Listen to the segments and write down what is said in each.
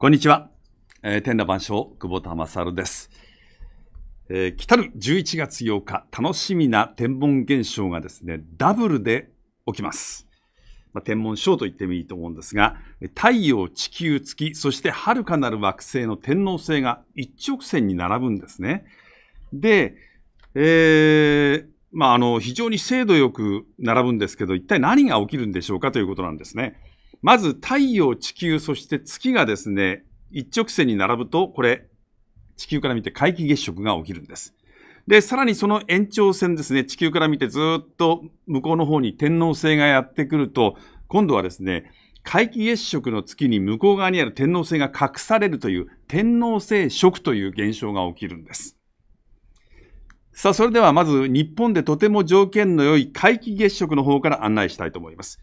こんにちは。えー、天羅万象、久保田勝です。えー、来たる11月8日、楽しみな天文現象がですね、ダブルで起きます。まあ、天文ショーと言ってもいいと思うんですが、太陽、地球、月、そして遥かなる惑星の天王星が一直線に並ぶんですね。で、えー、まあ、あの非常に精度よく並ぶんですけど、一体何が起きるんでしょうかということなんですね。まず太陽、地球、そして月がですね、一直線に並ぶと、これ、地球から見て皆既月食が起きるんです。で、さらにその延長線ですね、地球から見てずっと向こうの方に天王星がやってくると、今度はですね、皆既月食の月に向こう側にある天王星が隠されるという天王星食という現象が起きるんです。さあ、それではまず日本でとても条件の良い皆既月食の方から案内したいと思います。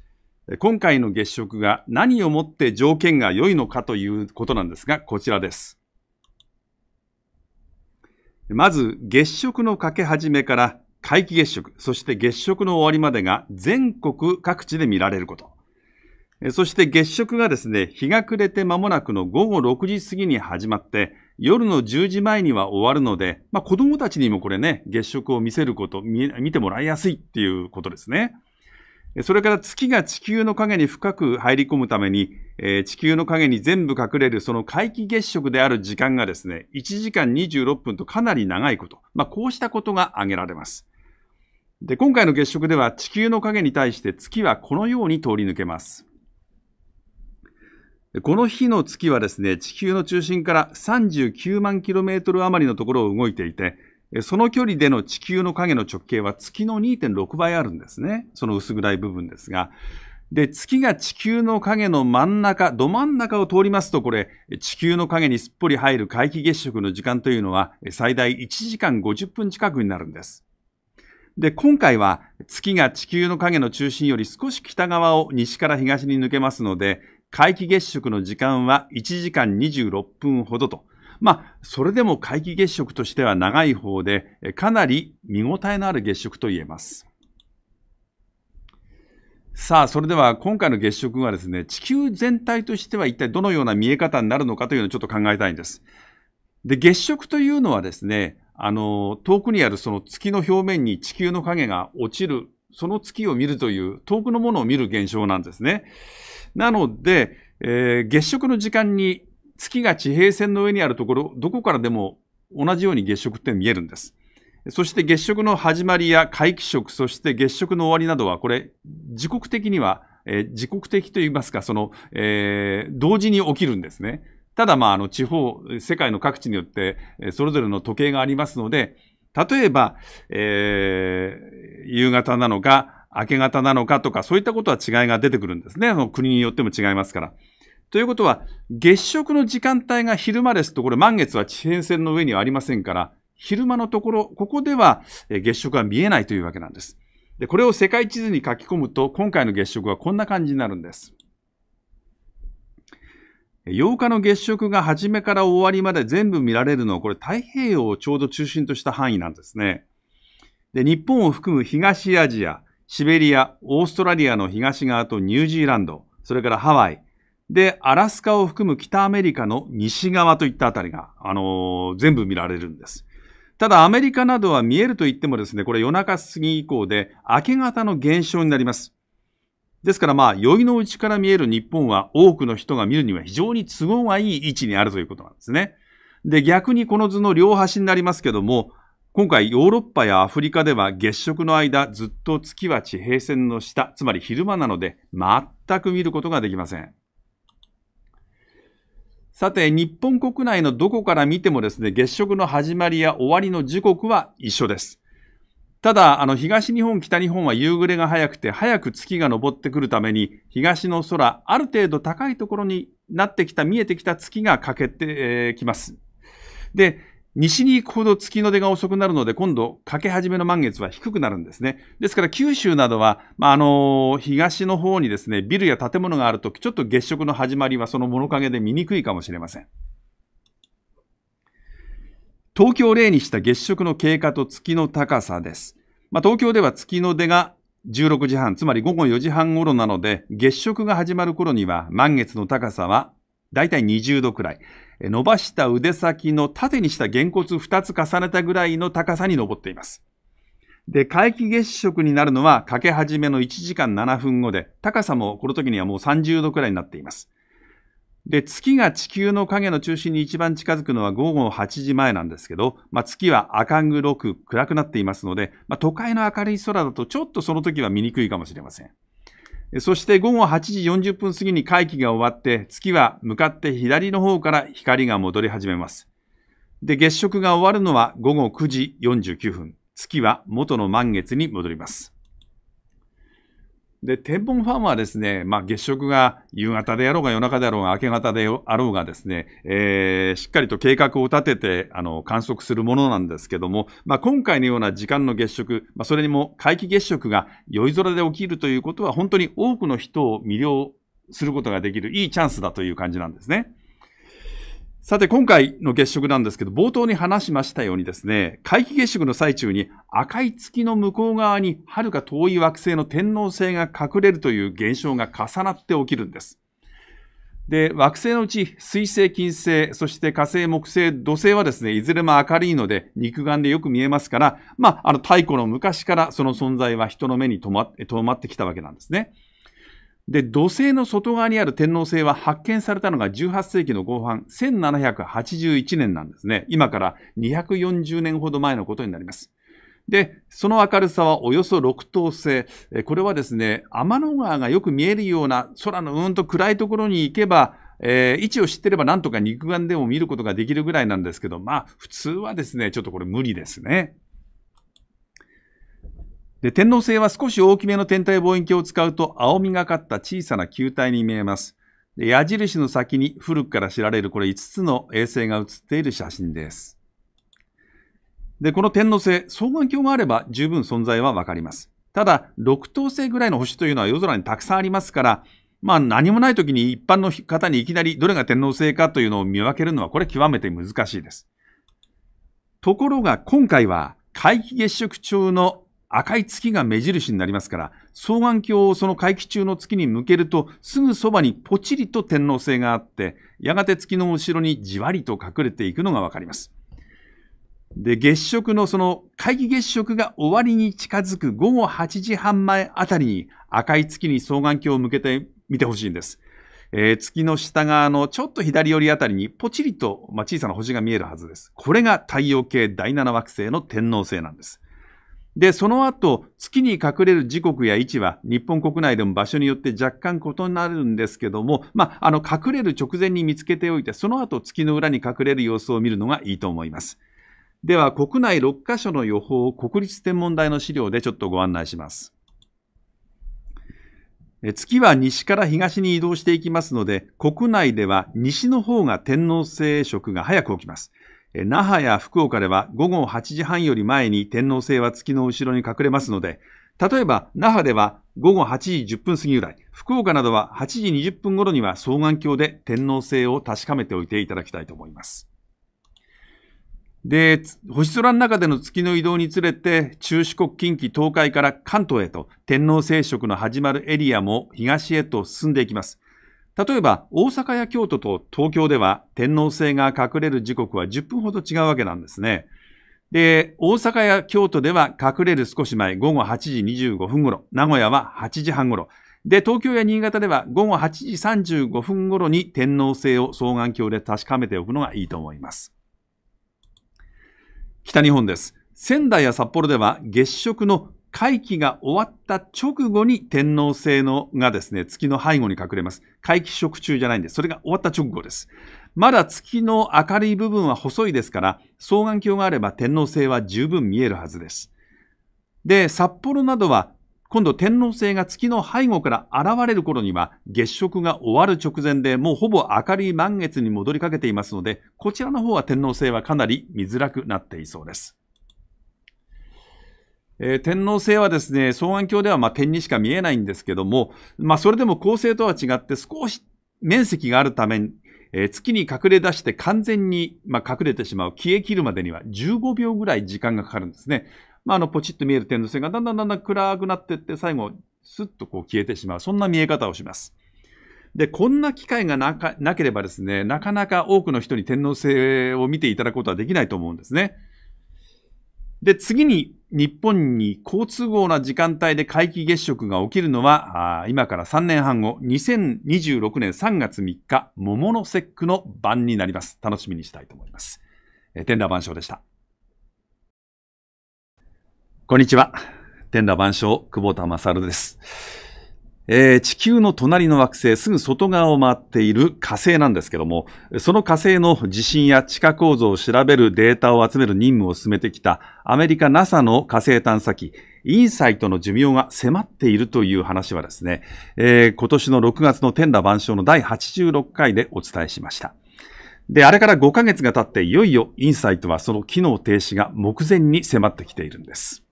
今回の月食が何をもって条件が良いのかということなんですが、こちらです。まず、月食のかけ始めから皆既月食、そして月食の終わりまでが全国各地で見られること。そして月食がですね、日が暮れて間もなくの午後6時過ぎに始まって、夜の10時前には終わるので、まあ、子供たちにもこれね、月食を見せること見、見てもらいやすいっていうことですね。それから月が地球の影に深く入り込むために、えー、地球の影に全部隠れるその皆既月食である時間がですね、1時間26分とかなり長いこと。まあ、こうしたことが挙げられます。で、今回の月食では地球の影に対して月はこのように通り抜けます。この日の月はですね、地球の中心から39万キロメートル余りのところを動いていて、その距離での地球の影の直径は月の2.6倍あるんですね。その薄暗い部分ですが。で、月が地球の影の真ん中、ど真ん中を通りますと、これ、地球の影にすっぽり入る皆既月食の時間というのは、最大1時間50分近くになるんです。で、今回は月が地球の影の中心より少し北側を西から東に抜けますので、皆既月食の時間は1時間26分ほどと。まあ、それでも皆既月食としては長い方で、かなり見応えのある月食と言えます。さあ、それでは今回の月食はですね、地球全体としては一体どのような見え方になるのかというのをちょっと考えたいんです。で、月食というのはですね、あの、遠くにあるその月の表面に地球の影が落ちる、その月を見るという、遠くのものを見る現象なんですね。なので、えー、月食の時間に月が地平線の上にあるところ、どこからでも同じように月食って見えるんです。そして月食の始まりや皆既食、そして月食の終わりなどは、これ、時刻的には、えー、時刻的といいますか、その、えー、同時に起きるんですね。ただ、まあ、あの、地方、世界の各地によって、それぞれの時計がありますので、例えば、えー、夕方なのか、明け方なのかとか、そういったことは違いが出てくるんですね。あの国によっても違いますから。ということは、月食の時間帯が昼間ですと、これ満月は地平線の上にはありませんから、昼間のところ、ここでは月食は見えないというわけなんです。で、これを世界地図に書き込むと、今回の月食はこんな感じになるんです。8日の月食が初めから終わりまで全部見られるのは、これ太平洋をちょうど中心とした範囲なんですね。で、日本を含む東アジア、シベリア、オーストラリアの東側とニュージーランド、それからハワイ、で、アラスカを含む北アメリカの西側といったあたりが、あのー、全部見られるんです。ただ、アメリカなどは見えると言ってもですね、これ夜中過ぎ以降で明け方の現象になります。ですからまあ、宵のうちから見える日本は多くの人が見るには非常に都合がいい位置にあるということなんですね。で、逆にこの図の両端になりますけども、今回ヨーロッパやアフリカでは月食の間ずっと月は地平線の下、つまり昼間なので全く見ることができません。さて、日本国内のどこから見てもですね、月食の始まりや終わりの時刻は一緒です。ただ、あの、東日本、北日本は夕暮れが早くて、早く月が昇ってくるために、東の空、ある程度高いところになってきた、見えてきた月が欠けてきます。で、西に行くほど月の出が遅くなるので、今度、かけ始めの満月は低くなるんですね。ですから、九州などは、まああ、の、東の方にですね、ビルや建物があるとき、ちょっと月食の始まりはその物陰で見にくいかもしれません。東京を例にした月食の経過と月の高さです。まあ、東京では月の出が16時半、つまり午後4時半頃なので、月食が始まる頃には満月の高さはだいたい20度くらい。伸ばした腕先の縦にしたげんこつ2つ重ねたぐらいの高さに登っています。で、皆既月食になるのはかけ始めの1時間7分後で、高さもこの時にはもう30度くらいになっています。で、月が地球の影の中心に一番近づくのは午後8時前なんですけど、まあ、月は赤黒く暗くなっていますので、まあ、都会の明るい空だとちょっとその時は見にくいかもしれません。そして午後8時40分過ぎに会期が終わって、月は向かって左の方から光が戻り始めます。で、月食が終わるのは午後9時49分。月は元の満月に戻ります。で、天文ファンはですね、まあ、月食が夕方であろうが夜中であろうが明け方であろうがですね、えー、しっかりと計画を立ててあの観測するものなんですけども、まあ、今回のような時間の月食、まあ、それにも皆既月食が夜空で起きるということは本当に多くの人を魅了することができるいいチャンスだという感じなんですね。さて、今回の月食なんですけど、冒頭に話しましたようにですね、皆既月食の最中に赤い月の向こう側に遥か遠い惑星の天王星が隠れるという現象が重なって起きるんです。で、惑星のうち水星、金星、そして火星、木星、土星はですね、いずれも明るいので肉眼でよく見えますから、まあ、あの太古の昔からその存在は人の目に留まってきたわけなんですね。で、土星の外側にある天王星は発見されたのが18世紀の後半、1781年なんですね。今から240年ほど前のことになります。で、その明るさはおよそ6等星。これはですね、天の川がよく見えるような空のうんと暗いところに行けば、えー、位置を知ってればなんとか肉眼でも見ることができるぐらいなんですけど、まあ普通はですね、ちょっとこれ無理ですね。で、天王星は少し大きめの天体望遠鏡を使うと青みがかった小さな球体に見えます。で矢印の先に古くから知られるこれ5つの衛星が写っている写真です。で、この天王星、双眼鏡があれば十分存在はわかります。ただ、6等星ぐらいの星というのは夜空にたくさんありますから、まあ何もない時に一般の方にいきなりどれが天王星かというのを見分けるのはこれ極めて難しいです。ところが今回は皆既月食中の赤い月が目印になりますから、双眼鏡をその回帰中の月に向けると、すぐそばにポチリと天王星があって、やがて月の後ろにじわりと隠れていくのがわかります。で、月食のその皆既月食が終わりに近づく午後8時半前あたりに赤い月に双眼鏡を向けてみてほしいんです。えー、月の下側のちょっと左寄りあたりにポチリと、まあ、小さな星が見えるはずです。これが太陽系第7惑星の天王星なんです。で、その後、月に隠れる時刻や位置は、日本国内でも場所によって若干異なるんですけども、まあ、あの、隠れる直前に見つけておいて、その後、月の裏に隠れる様子を見るのがいいと思います。では、国内6カ所の予報を国立天文台の資料でちょっとご案内します。月は西から東に移動していきますので、国内では西の方が天王星食が早く起きます。那覇や福岡では午後8時半より前に天皇星は月の後ろに隠れますので、例えば那覇では午後8時10分過ぎぐらい、福岡などは8時20分頃には双眼鏡で天皇星を確かめておいていただきたいと思います。で、星空の中での月の移動につれて、中四国、近畿、東海から関東へと天皇星食の始まるエリアも東へと進んでいきます。例えば大阪や京都と東京では天皇制が隠れる時刻は10分ほど違うわけなんですね。で、大阪や京都では隠れる少し前、午後8時25分頃、名古屋は8時半頃、で、東京や新潟では午後8時35分頃に天皇制を双眼鏡で確かめておくのがいいと思います。北日本です。仙台や札幌では月食の回帰が終わった直後に天皇制のがですね、月の背後に隠れます。回帰食中じゃないんです。それが終わった直後です。まだ月の明るい部分は細いですから、双眼鏡があれば天皇制は十分見えるはずです。で、札幌などは今度天皇星が月の背後から現れる頃には月食が終わる直前でもうほぼ明るい満月に戻りかけていますので、こちらの方は天皇星はかなり見づらくなっていそうです。えー、天皇制はですね、双眼鏡ではま点にしか見えないんですけども、まあ、それでも恒星とは違って少し面積があるために、えー、月に隠れ出して完全に、ま隠れてしまう、消え切るまでには15秒ぐらい時間がかかるんですね。まあ、あのポチッと見える天皇星がだんだんだんだん暗くなっていって、最後、すっとこう消えてしまう、そんな見え方をします。で、こんな機会がなければですね、なかなか多くの人に天皇星を見ていただくことはできないと思うんですね。で、次に日本に好都合な時間帯で皆既月食が起きるのは、今から3年半後、2026年3月3日、桃の節句の晩になります。楽しみにしたいと思います。天羅万象でした。こんにちは。天羅万象、久保田勝です。えー、地球の隣の惑星、すぐ外側を回っている火星なんですけども、その火星の地震や地下構造を調べるデータを集める任務を進めてきたアメリカ NASA の火星探査機、インサイトの寿命が迫っているという話はですね、えー、今年の6月の天羅万象の第86回でお伝えしました。で、あれから5ヶ月が経って、いよいよインサイトはその機能停止が目前に迫ってきているんです。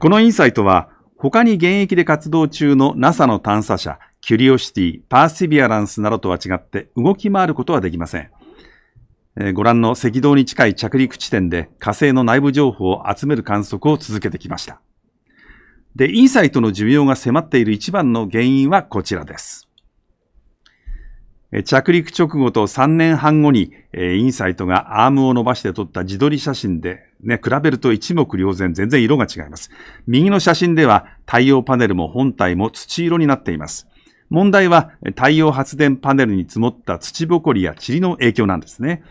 このインサイトは、他に現役で活動中の NASA の探査車、キュリオシティ、パーシビアランスなどとは違って動き回ることはできません。えー、ご覧の赤道に近い着陸地点で火星の内部情報を集める観測を続けてきました。で、インサイトの寿命が迫っている一番の原因はこちらです。着陸直後と3年半後に、えー、インサイトがアームを伸ばして撮った自撮り写真で、ね、比べると一目瞭然、全然色が違います。右の写真では太陽パネルも本体も土色になっています。問題は太陽発電パネルに積もった土ぼこりや塵の影響なんですね。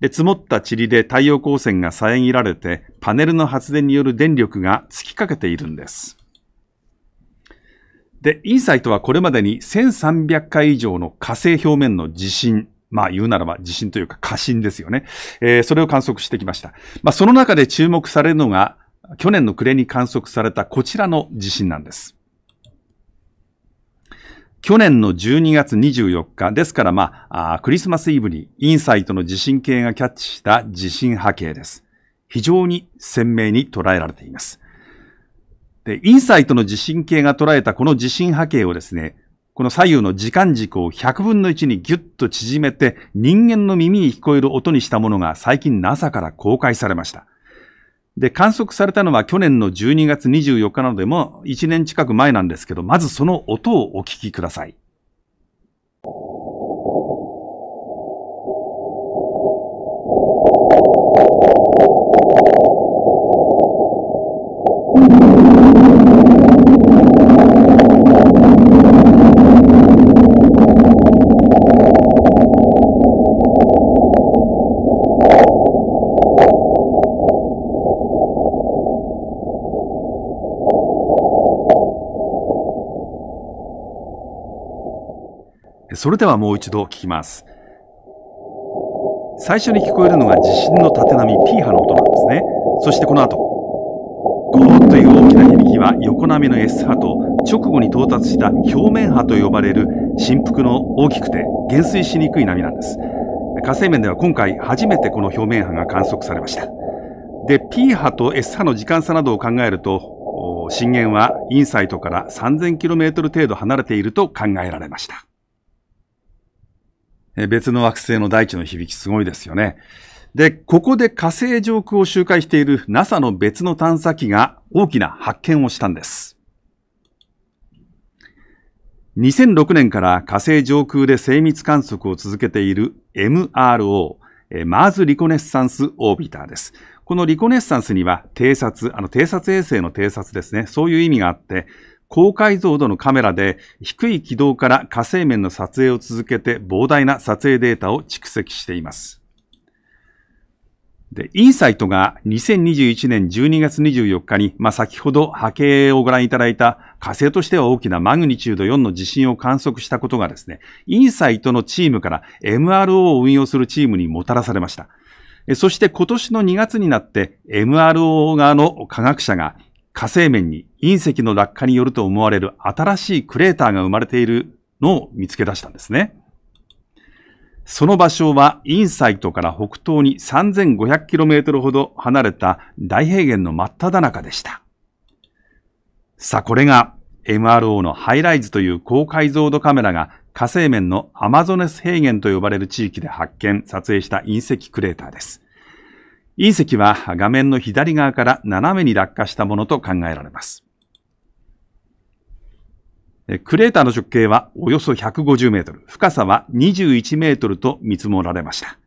で積もった塵で太陽光線が遮られて、パネルの発電による電力が突きかけているんです。で、インサイトはこれまでに1300回以上の火星表面の地震、まあ言うならば地震というか過信ですよね。えー、それを観測してきました。まあその中で注目されるのが、去年の暮れに観測されたこちらの地震なんです。去年の12月24日、ですからまあ、あクリスマスイブにインサイトの地震計がキャッチした地震波形です。非常に鮮明に捉えられています。で、インサイトの地震計が捉えたこの地震波形をですね、この左右の時間軸を100分の1にギュッと縮めて人間の耳に聞こえる音にしたものが最近 NASA から公開されました。で、観測されたのは去年の12月24日なのでも1年近く前なんですけど、まずその音をお聞きください。それではもう一度聞きます。最初に聞こえるのが地震の縦波 P 波の音なんですね。そしてこの後、ゴーという大きな響きは横波の S 波と直後に到達した表面波と呼ばれる振幅の大きくて減衰しにくい波なんです。火星面では今回初めてこの表面波が観測されました。で、P 波と S 波の時間差などを考えると、震源はインサイトから 3000km 程度離れていると考えられました。別の惑星の大地の響きすごいですよね。で、ここで火星上空を周回している NASA の別の探査機が大きな発見をしたんです。2006年から火星上空で精密観測を続けている MRO、マーズ・リコネッサンス・オービターです。このリコネッサンスには偵察、あの偵察衛星の偵察ですね、そういう意味があって、高解像度のカメラで低い軌道から火星面の撮影を続けて膨大な撮影データを蓄積しています。で、インサイトが2021年12月24日に、まあ、先ほど波形をご覧いただいた火星としては大きなマグニチュード4の地震を観測したことがですね、インサイトのチームから MRO を運用するチームにもたらされました。そして今年の2月になって MRO 側の科学者が火星面に隕石の落下によると思われる新しいクレーターが生まれているのを見つけ出したんですね。その場所はインサイトから北東に 3500km ほど離れた大平原の真っ只中でした。さあ、これが MRO のハイライズという高解像度カメラが火星面のアマゾネス平原と呼ばれる地域で発見、撮影した隕石クレーターです。隕石は画面の左側から斜めに落下したものと考えられます。クレーターの直径はおよそ150メートル、深さは21メートルと見積もられました。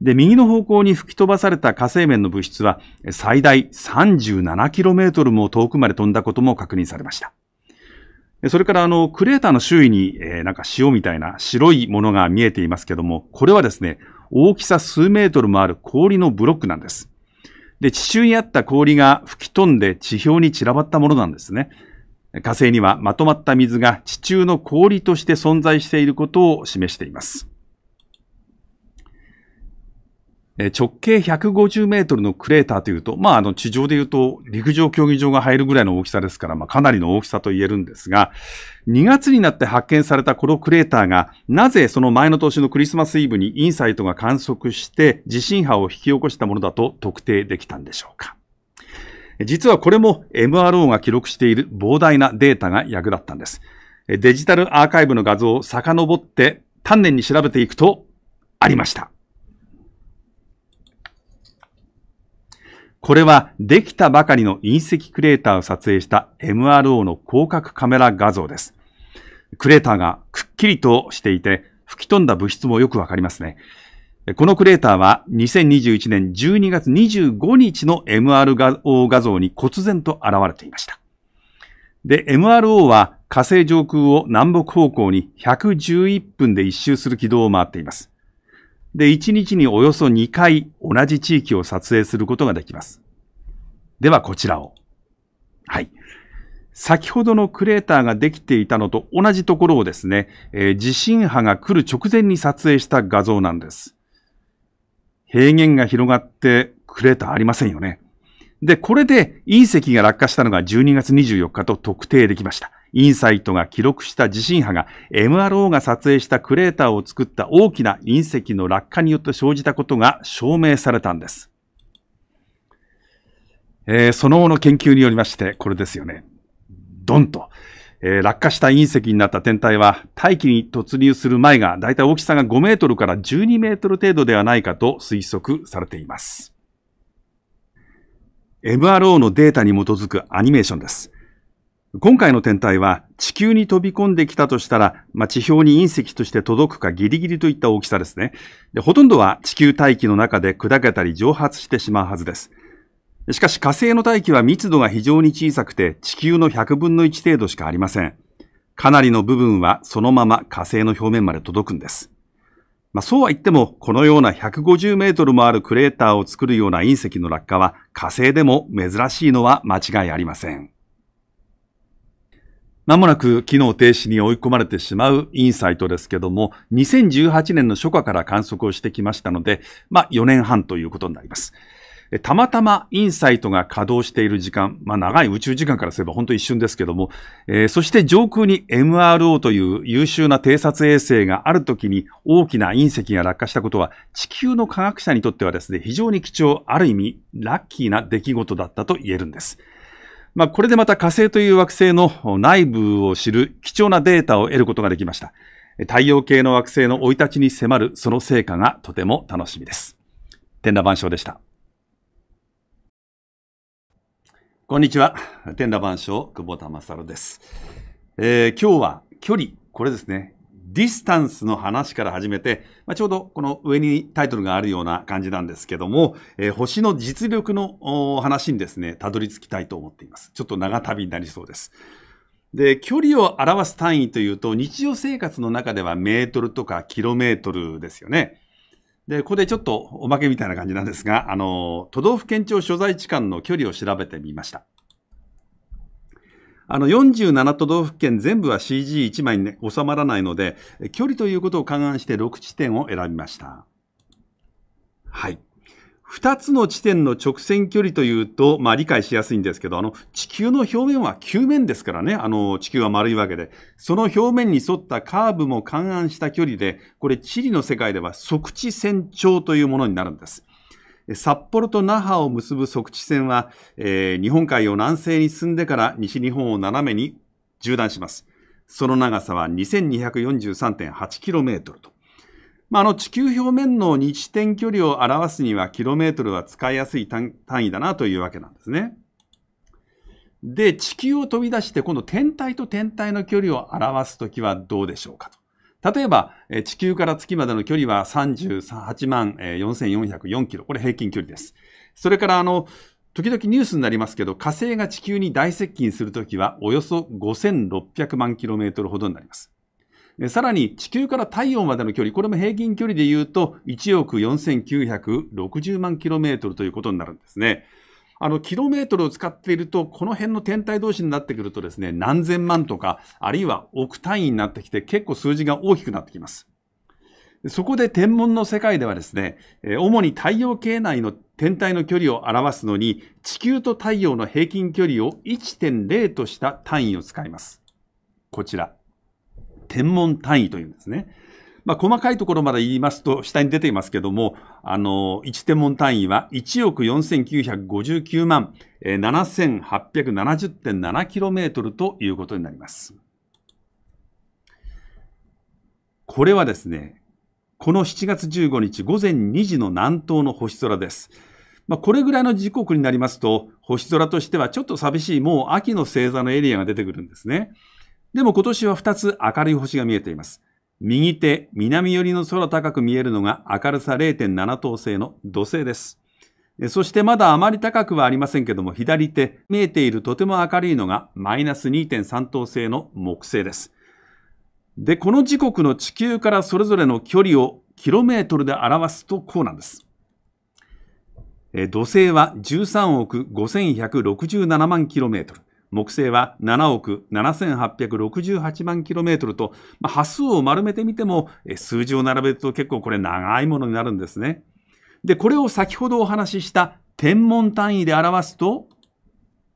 で、右の方向に吹き飛ばされた火星面の物質は最大3 7トルも遠くまで飛んだことも確認されました。それからあの、クレーターの周囲に、えー、なんか塩みたいな白いものが見えていますけども、これはですね、大きさ数メートルもある氷のブロックなんです。で、地中にあった氷が吹き飛んで地表に散らばったものなんですね。火星にはまとまった水が地中の氷として存在していることを示しています。直径150メートルのクレーターというと、まあ、あの、地上で言うと陸上競技場が入るぐらいの大きさですから、まあ、かなりの大きさと言えるんですが、2月になって発見されたこのクレーターが、なぜその前の年のクリスマスイブにインサイトが観測して地震波を引き起こしたものだと特定できたんでしょうか。実はこれも MRO が記録している膨大なデータが役立ったんです。デジタルアーカイブの画像を遡って丹念に調べていくと、ありました。これはできたばかりの隕石クレーターを撮影した MRO の広角カメラ画像です。クレーターがくっきりとしていて、吹き飛んだ物質もよくわかりますね。このクレーターは2021年12月25日の MRO 画像に忽然と現れていました。で、MRO は火星上空を南北方向に111分で一周する軌道を回っています。で、1日におよそ2回同じ地域を撮影することができます。ではこちらを。はい。先ほどのクレーターができていたのと同じところをですね、えー、地震波が来る直前に撮影した画像なんです。平原が広がってクレーターありませんよね。で、これで隕石が落下したのが12月24日と特定できました。インサイトが記録した地震波が MRO が撮影したクレーターを作った大きな隕石の落下によって生じたことが証明されたんです。えー、その後の研究によりまして、これですよね。ドンと。えー、落下した隕石になった天体は、大気に突入する前が、だいたい大きさが5メートルから12メートル程度ではないかと推測されています。MRO のデータに基づくアニメーションです。今回の天体は地球に飛び込んできたとしたら、まあ、地表に隕石として届くかギリギリといった大きさですね。で、ほとんどは地球大気の中で砕けたり蒸発してしまうはずです。しかし火星の大気は密度が非常に小さくて地球の100分の1程度しかありません。かなりの部分はそのまま火星の表面まで届くんです。まあ、そうは言っても、このような150メートルもあるクレーターを作るような隕石の落下は火星でも珍しいのは間違いありません。まもなく機能停止に追い込まれてしまうインサイトですけども、2018年の初夏から観測をしてきましたので、まあ4年半ということになります。たまたまインサイトが稼働している時間、まあ長い宇宙時間からすれば本当一瞬ですけども、えー、そして上空に MRO という優秀な偵察衛星があるときに大きな隕石が落下したことは地球の科学者にとってはですね、非常に貴重、ある意味ラッキーな出来事だったと言えるんです。まあ、これでまた火星という惑星の内部を知る貴重なデータを得ることができました。太陽系の惑星の生い立ちに迫るその成果がとても楽しみです。天羅万象でした。こんにちは。天羅万象、久保田勝です。えー、今日は距離、これですね。ディスタンスの話から始めて、まあ、ちょうどこの上にタイトルがあるような感じなんですけども、えー、星の実力の話にですね、たどり着きたいと思っています。ちょっと長旅になりそうです。で、距離を表す単位というと、日常生活の中ではメートルとかキロメートルですよね。で、ここでちょっとおまけみたいな感じなんですが、あの、都道府県庁所在地間の距離を調べてみました。あの47都道府県全部は CG1 枚に、収まらないので、距離ということを勘案して6地点を選びました。はい。2つの地点の直線距離というと、まあ理解しやすいんですけど、あの地球の表面は球面ですからね、あの地球は丸いわけで、その表面に沿ったカーブも勘案した距離で、これ地理の世界では測地線長というものになるんです。札幌と那覇を結ぶ測地線は、えー、日本海を南西に進んでから西日本を斜めに縦断します。その長さは 2243.8km と。まあ、あの地球表面の日点距離を表すには、キロメートルは使いやすい単位だなというわけなんですね。で、地球を飛び出して、今度天体と天体の距離を表すときはどうでしょうかと。例えば、地球から月までの距離は38万4404キロ。これ平均距離です。それから、あの、時々ニュースになりますけど、火星が地球に大接近するときは、およそ5600万キロメートルほどになります。さらに、地球から太陽までの距離、これも平均距離で言うと、1億4960万キロメートルということになるんですね。あの、キロメートルを使っていると、この辺の天体同士になってくるとですね、何千万とか、あるいは億単位になってきて、結構数字が大きくなってきます。そこで天文の世界ではですね、主に太陽系内の天体の距離を表すのに、地球と太陽の平均距離を1.0とした単位を使います。こちら、天文単位というんですね。まあ、細かいところまで言いますと、下に出ていますけども、あの、1天文単位は1億4959万、えー、7870.7km ということになります。これはですね、この7月15日午前2時の南東の星空です。まあ、これぐらいの時刻になりますと、星空としてはちょっと寂しい、もう秋の星座のエリアが出てくるんですね。でも今年は2つ明るい星が見えています。右手、南寄りの空高く見えるのが明るさ0.7等星の土星です。そしてまだあまり高くはありませんけども、左手、見えているとても明るいのがマイナス2.3等星の木星です。で、この時刻の地球からそれぞれの距離をキロメートルで表すとこうなんです。え土星は13億5167万キロメートル。木星は7億7868万キロメートルと、まあ、波数を丸めてみても、数字を並べると結構これ長いものになるんですね。で、これを先ほどお話しした天文単位で表すと、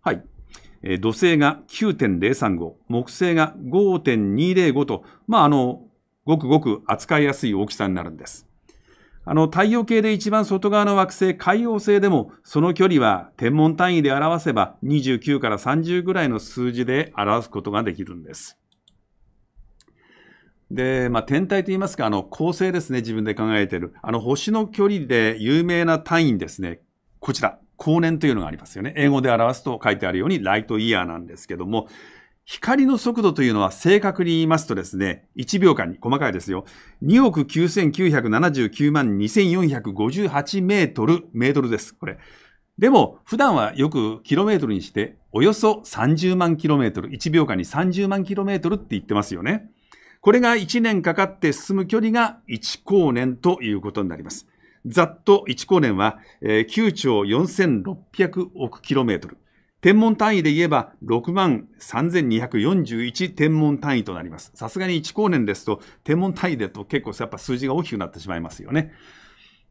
はい、えー、土星が9.035、木星が5.205と、まあ、あの、ごくごく扱いやすい大きさになるんです。あの太陽系で一番外側の惑星海王星でもその距離は天文単位で表せば29から30ぐらいの数字で表すことができるんです。で、まあ、天体といいますか、あの、恒星ですね、自分で考えている。あの、星の距離で有名な単位ですね、こちら、光年というのがありますよね。英語で表すと書いてあるように、ライトイヤーなんですけども、光の速度というのは正確に言いますとですね、1秒間に、細かいですよ、2億9979万2458メートル、メートルです、これ。でも、普段はよくキロメートルにして、およそ30万キロメートル、1秒間に30万キロメートルって言ってますよね。これが1年かかって進む距離が1光年ということになります。ざっと1光年は、9兆4600億キロメートル。天文単位で言えば6万3241天文単位となります。さすがに1光年ですと、天文単位だと結構やっぱ数字が大きくなってしまいますよね。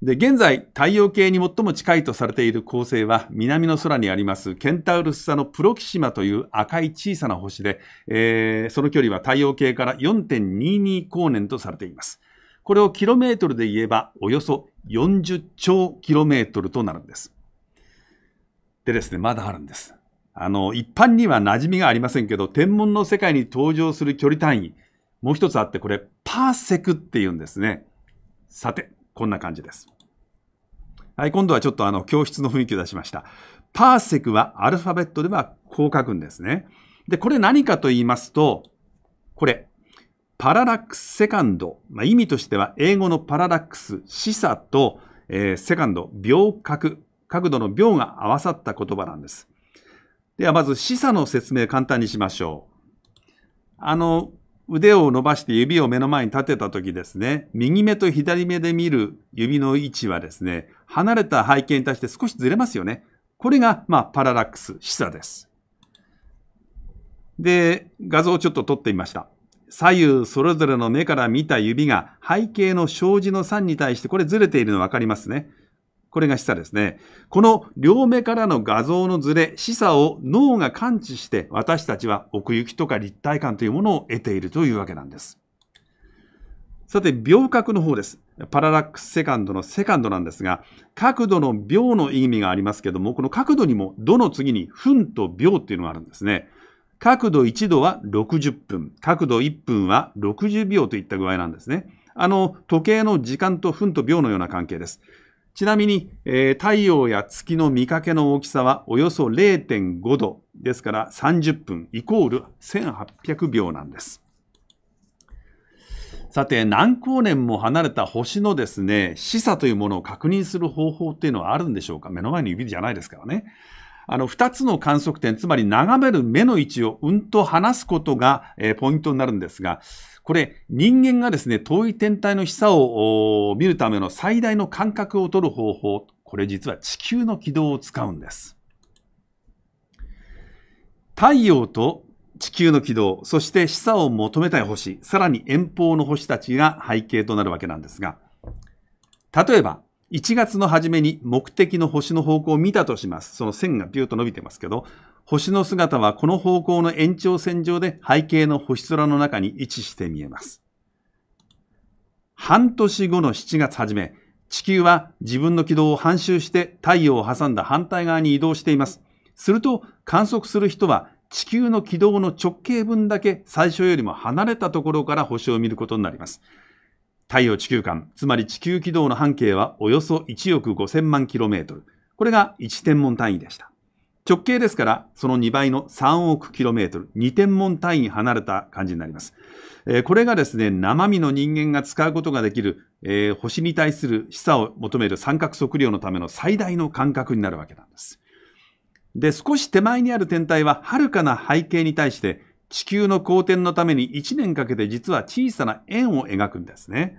で、現在、太陽系に最も近いとされている恒星は、南の空にあります、ケンタウルス座のプロキシマという赤い小さな星で、えー、その距離は太陽系から4.22光年とされています。これをキロメートルで言えば、およそ40兆キロメートルとなるんです。でですね、まだあるんです。あの、一般には馴染みがありませんけど、天文の世界に登場する距離単位、もう一つあって、これ、パーセクっていうんですね。さて、こんな感じです。はい、今度はちょっとあの、教室の雰囲気を出しました。パーセクはアルファベットではこう書くんですね。で、これ何かと言いますと、これ、パララックスセカンド、まあ、意味としては英語のパララックス、示唆と、えー、セカンド、秒角、角度の秒が合わさった言葉なんです。ではまず示唆の説明を簡単にしましょう。あの、腕を伸ばして指を目の前に立てた時ですね、右目と左目で見る指の位置はですね、離れた背景に対して少しずれますよね。これが、まあ、パララックス、示唆です。で、画像をちょっと撮ってみました。左右それぞれの目から見た指が背景の障子の3に対してこれずれているの分かりますね。これが示唆ですね。この両目からの画像のズレ、示唆を脳が感知して私たちは奥行きとか立体感というものを得ているというわけなんです。さて、秒角の方です。パララックスセカンドのセカンドなんですが、角度の秒の意味がありますけども、この角度にも、どの次に分と秒っていうのがあるんですね。角度1度は60分、角度1分は60秒といった具合なんですね。あの、時計の時間と分と秒のような関係です。ちなみに、えー、太陽や月の見かけの大きさはおよそ0.5度ですから30分イコール1800秒なんです。さて、何光年も離れた星のですね、示唆というものを確認する方法っていうのはあるんでしょうか目の前の指じゃないですからね。あの、二つの観測点、つまり眺める目の位置をうんと離すことが、えー、ポイントになるんですが、これ、人間がですね、遠い天体の示唆を見るための最大の感覚を取る方法、これ実は地球の軌道を使うんです。太陽と地球の軌道、そして示唆を求めたい星、さらに遠方の星たちが背景となるわけなんですが、例えば、1月の初めに目的の星の方向を見たとします。その線がビューと伸びてますけど、星の姿はこの方向の延長線上で背景の星空の中に位置して見えます。半年後の7月初め、地球は自分の軌道を半周して太陽を挟んだ反対側に移動しています。すると観測する人は地球の軌道の直径分だけ最初よりも離れたところから星を見ることになります。太陽地球間、つまり地球軌道の半径はおよそ1億5000万キロメートル。これが1天文単位でした。直径ですから、その2倍の3億キロメートル、2天文単位離れた感じになります。えー、これがですね、生身の人間が使うことができる、えー、星に対する示唆を求める三角測量のための最大の感覚になるわけなんです。で、少し手前にある天体は、遥かな背景に対して、地球の公転のために1年かけて実は小さな円を描くんですね。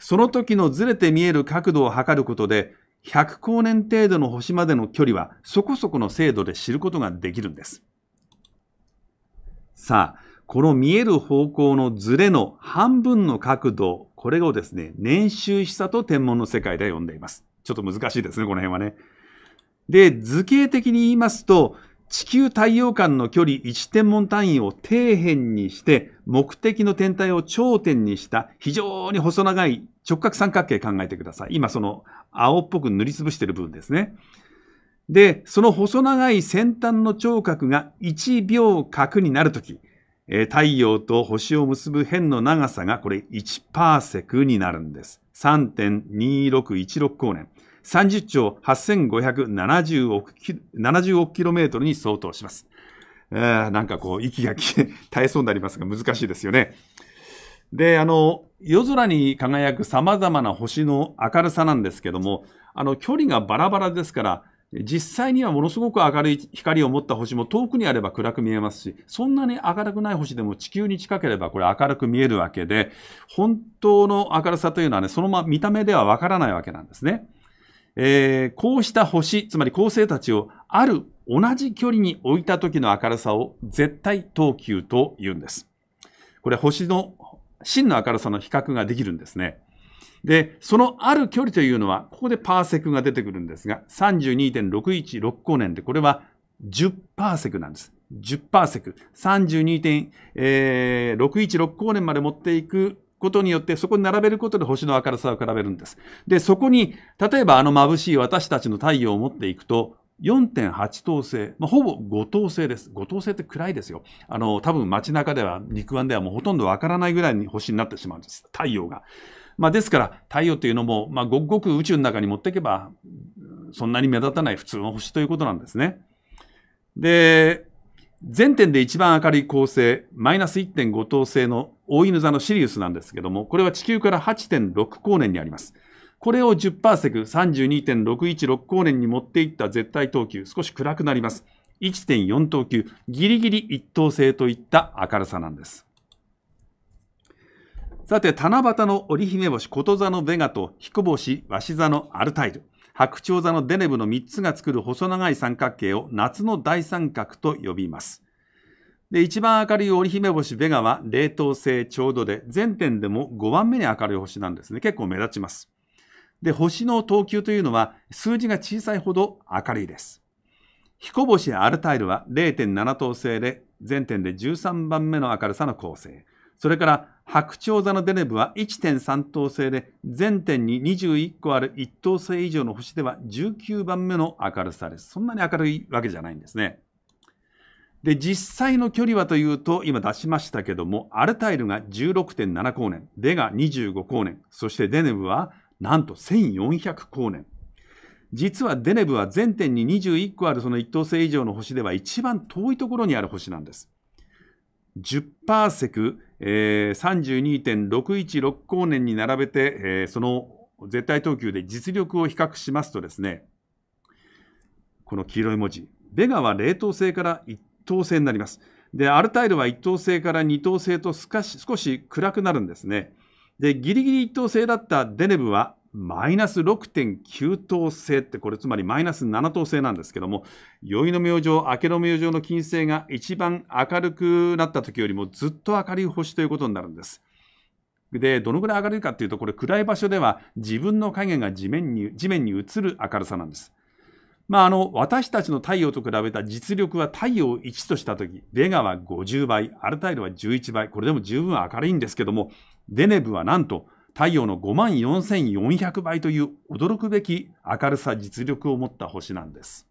その時のずれて見える角度を測ることで、100光年程度の星までの距離はそこそこの精度で知ることができるんです。さあ、この見える方向のズレの半分の角度、これをですね、年収しさと天文の世界で呼んでいます。ちょっと難しいですね、この辺はね。で、図形的に言いますと、地球太陽間の距離1天文単位を底辺にして、目的の天体を頂点にした非常に細長い直角三角形考えてください。今その青っぽく塗りつぶしている部分ですね。で、その細長い先端の聴覚が1秒角になるとき、えー、太陽と星を結ぶ辺の長さがこれ1パーセクになるんです。3.2616光年。30兆8570億キ7キロメートルに相当します。なんかこう、息が絶えそうになりますが難しいですよね。で、あの、夜空に輝く様々な星の明るさなんですけども、あの距離がバラバラですから、実際にはものすごく明るい光を持った星も遠くにあれば暗く見えますし、そんなに明るくない星でも地球に近ければこれ明るく見えるわけで、本当の明るさというのはね、そのまま見た目ではわからないわけなんですね。えー、こうした星、つまり恒星たちをある同じ距離に置いた時の明るさを絶対等級と言うんです。これ星の真の明るさの比較ができるんですね。で、そのある距離というのは、ここでパーセクが出てくるんですが、32.616光年で、これは10パーセクなんです。10パーセク。32.616光年まで持っていくことによって、そこに並べることで星の明るさを比べるんです。で、そこに、例えばあの眩しい私たちの太陽を持っていくと、4.8等星、まあ、ほぼ5等星です。5等星って暗いですよ。あの、多分街中では、肉眼ではもうほとんどわからないぐらいに星になってしまうんです。太陽が。まあ、ですから、太陽っていうのも、まあ、ごくごく宇宙の中に持っていけば、そんなに目立たない普通の星ということなんですね。で、全点で一番明るい恒星、マイナス1.5等星の大犬座のシリウスなんですけども、これは地球から8.6光年にあります。これを10パーセク、32.616光年に持っていった絶対等級、少し暗くなります。1.4等級、ギリギリ一等星といった明るさなんです。さて、七夕の織姫星、こと座のベガと、彦星、鷲座のアルタイル、白鳥座のデネブの3つが作る細長い三角形を夏の大三角と呼びます。で、一番明るい織姫星ベガは冷凍性ちょうどで、全点でも5番目に明るい星なんですね。結構目立ちます。で、星の等級というのは数字が小さいほど明るいです。彦星アルタイルは0.7等星で、全点で13番目の明るさの構成。それから、白鳥座のデネブは1.3等星で、全点に21個ある1等星以上の星では19番目の明るさです。そんなに明るいわけじゃないんですね。で、実際の距離はというと、今出しましたけども、アルタイルが16.7光年、デが25光年、そしてデネブはなんと1400光年。実はデネブは全点に21個あるその一等星以上の星では一番遠いところにある星なんです。10パーセク、えー、32.616光年に並べて、えー、その絶対等級で実力を比較しますとですね、この黄色い文字、ベガは冷凍星から一等星になります。で、アルタイルは一等星から二等星と少し暗くなるんですね。で、ギリギリ1等星だったデネブは、マイナス6.9等星って、これつまりマイナス7等星なんですけども、宵の明星、明けの明星の金星が一番明るくなった時よりもずっと明るい星ということになるんです。で、どのぐらい明るいかっていうと、これ暗い場所では自分の影が地面に地面に映る明るさなんです。まあ、あの私たちの太陽と比べた実力は太陽1とした時レガは50倍アルタイルは11倍これでも十分明るいんですけどもデネブはなんと太陽の5万4400倍という驚くべき明るさ実力を持った星なんです。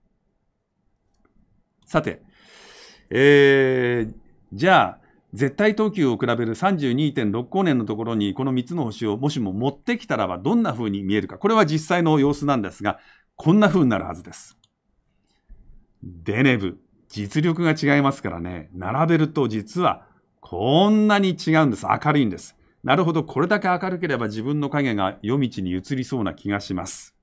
さて、えー、じゃあ、絶対等級を比べる32.6光年のところにこの3つの星をもしも持ってきたらばどんな風に見えるか。これは実際の様子なんですが、こんな風になるはずです。デネブ、実力が違いますからね、並べると実はこんなに違うんです。明るいんです。なるほど、これだけ明るければ自分の影が夜道に移りそうな気がします。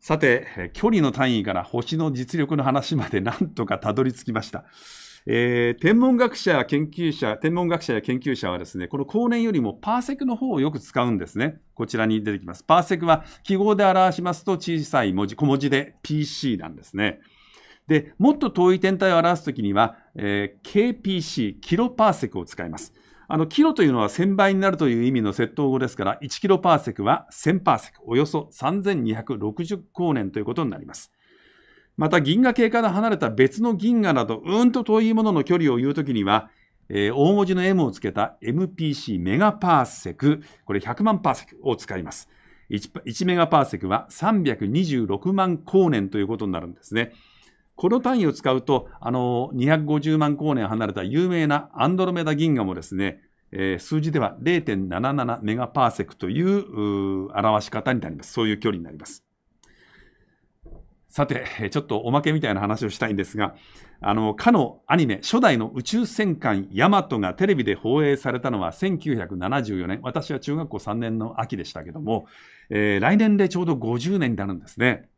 さて、距離の単位から星の実力の話までなんとかたどり着きました。えー、天文学者や研究者、天文学者や研究者はですね、この光年よりもパーセクの方をよく使うんですね。こちらに出てきます。パーセクは記号で表しますと小さい文字、小文字で PC なんですね。で、もっと遠い天体を表すときには、えー、KPC、キロパーセクを使います。あの、キロというのは1000倍になるという意味の窃盗語ですから、1キロパーセクは1000パーセク、およそ3260光年ということになります。また、銀河系から離れた別の銀河など、うーんと遠いものの距離を言うときには、えー、大文字の M をつけた MPC メガパーセク、これ100万パーセクを使います。1, 1メガパーセクは326万光年ということになるんですね。この単位を使うと、あの、250万光年離れた有名なアンドロメダ銀河もですね、えー、数字では0.77メガパーセクという表し方になります。そういう距離になります。さて、ちょっとおまけみたいな話をしたいんですが、あの、かのアニメ、初代の宇宙戦艦ヤマトがテレビで放映されたのは1974年、私は中学校3年の秋でしたけども、えー、来年でちょうど50年になるんですね。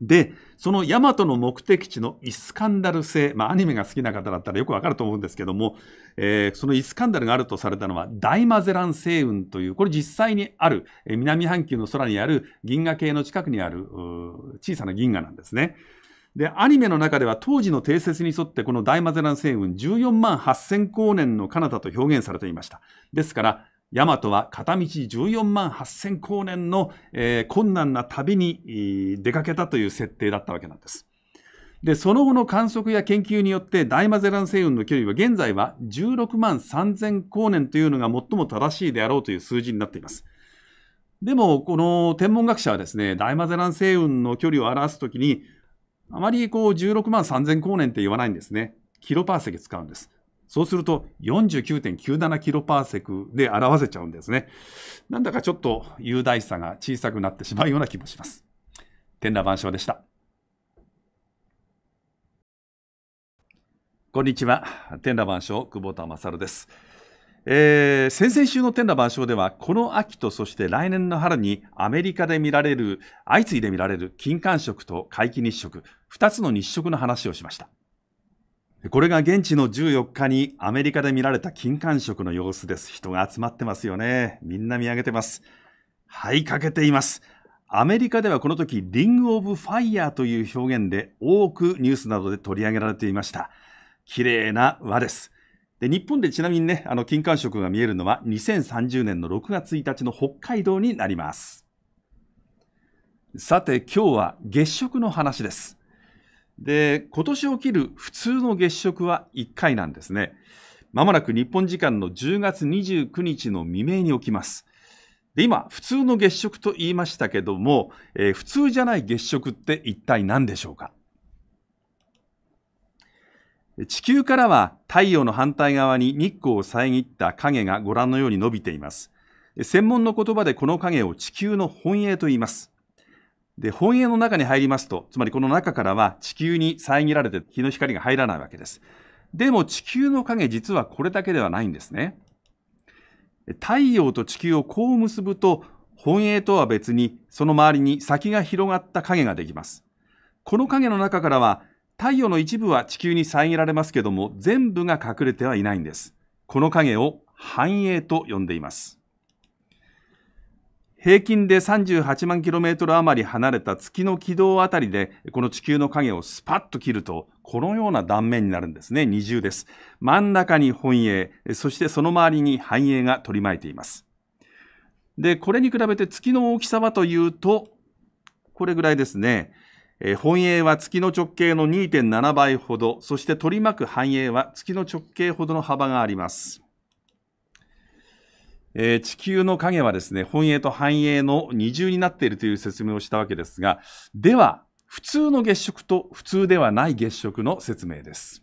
で、そのヤマトの目的地のイスカンダル星、まあアニメが好きな方だったらよくわかると思うんですけども、えー、そのイスカンダルがあるとされたのは大マゼラン星雲という、これ実際にある、南半球の空にある銀河系の近くにある小さな銀河なんですね。で、アニメの中では当時の定説に沿ってこの大マゼラン星雲14万8000光年の彼方と表現されていました。ですから、ヤマトは片道14万8000光年の、えー、困難な旅に出かけたという設定だったわけなんです。で、その後の観測や研究によって大マゼラン星雲の距離は現在は16万3000光年というのが最も正しいであろうという数字になっています。でも、この天文学者はですね、大マゼラン星雲の距離を表すときに、あまりこう16万3000光年って言わないんですね。キロパーセキ使うんです。そうすると49.97キロパーセクで表せちゃうんですね。なんだかちょっと雄大さが小さくなってしまうような気もします。天羅万象でした。こんにちは。天羅万象、久保田勝です。えー、先々週の天羅万象では、この秋とそして来年の春にアメリカで見られる、相次いで見られる金環食と皆既日食、二つの日食の話をしました。これが現地の14日にアメリカで見られた金環食の様子です。人が集まってますよね。みんな見上げてます。はい、かけています。アメリカではこの時、リング・オブ・ファイヤーという表現で多くニュースなどで取り上げられていました。綺麗な輪です。で、日本でちなみにね、あの、金環食が見えるのは2030年の6月1日の北海道になります。さて、今日は月食の話です。で、今年起きる普通の月食は1回なんですね。まもなく日本時間の10月29日の未明に起きます。で、今、普通の月食と言いましたけども、えー、普通じゃない月食って一体何でしょうか地球からは太陽の反対側に日光を遮った影がご覧のように伸びています。専門の言葉でこの影を地球の本影と言います。で、本営の中に入りますと、つまりこの中からは地球に遮られて日の光が入らないわけです。でも地球の影実はこれだけではないんですね。太陽と地球をこう結ぶと、本営とは別にその周りに先が広がった影ができます。この影の中からは太陽の一部は地球に遮られますけども全部が隠れてはいないんです。この影を繁栄と呼んでいます。平均で38万 km 余り離れた月の軌道あたりで、この地球の影をスパッと切ると、このような断面になるんですね。二重です。真ん中に本影、そしてその周りに半影が取り巻いています。で、これに比べて月の大きさはというと、これぐらいですね。え本影は月の直径の2.7倍ほど、そして取り巻く半影は月の直径ほどの幅があります。えー、地球の影はですね、本営と繁栄の二重になっているという説明をしたわけですが、では、普通の月食と普通ではない月食の説明です。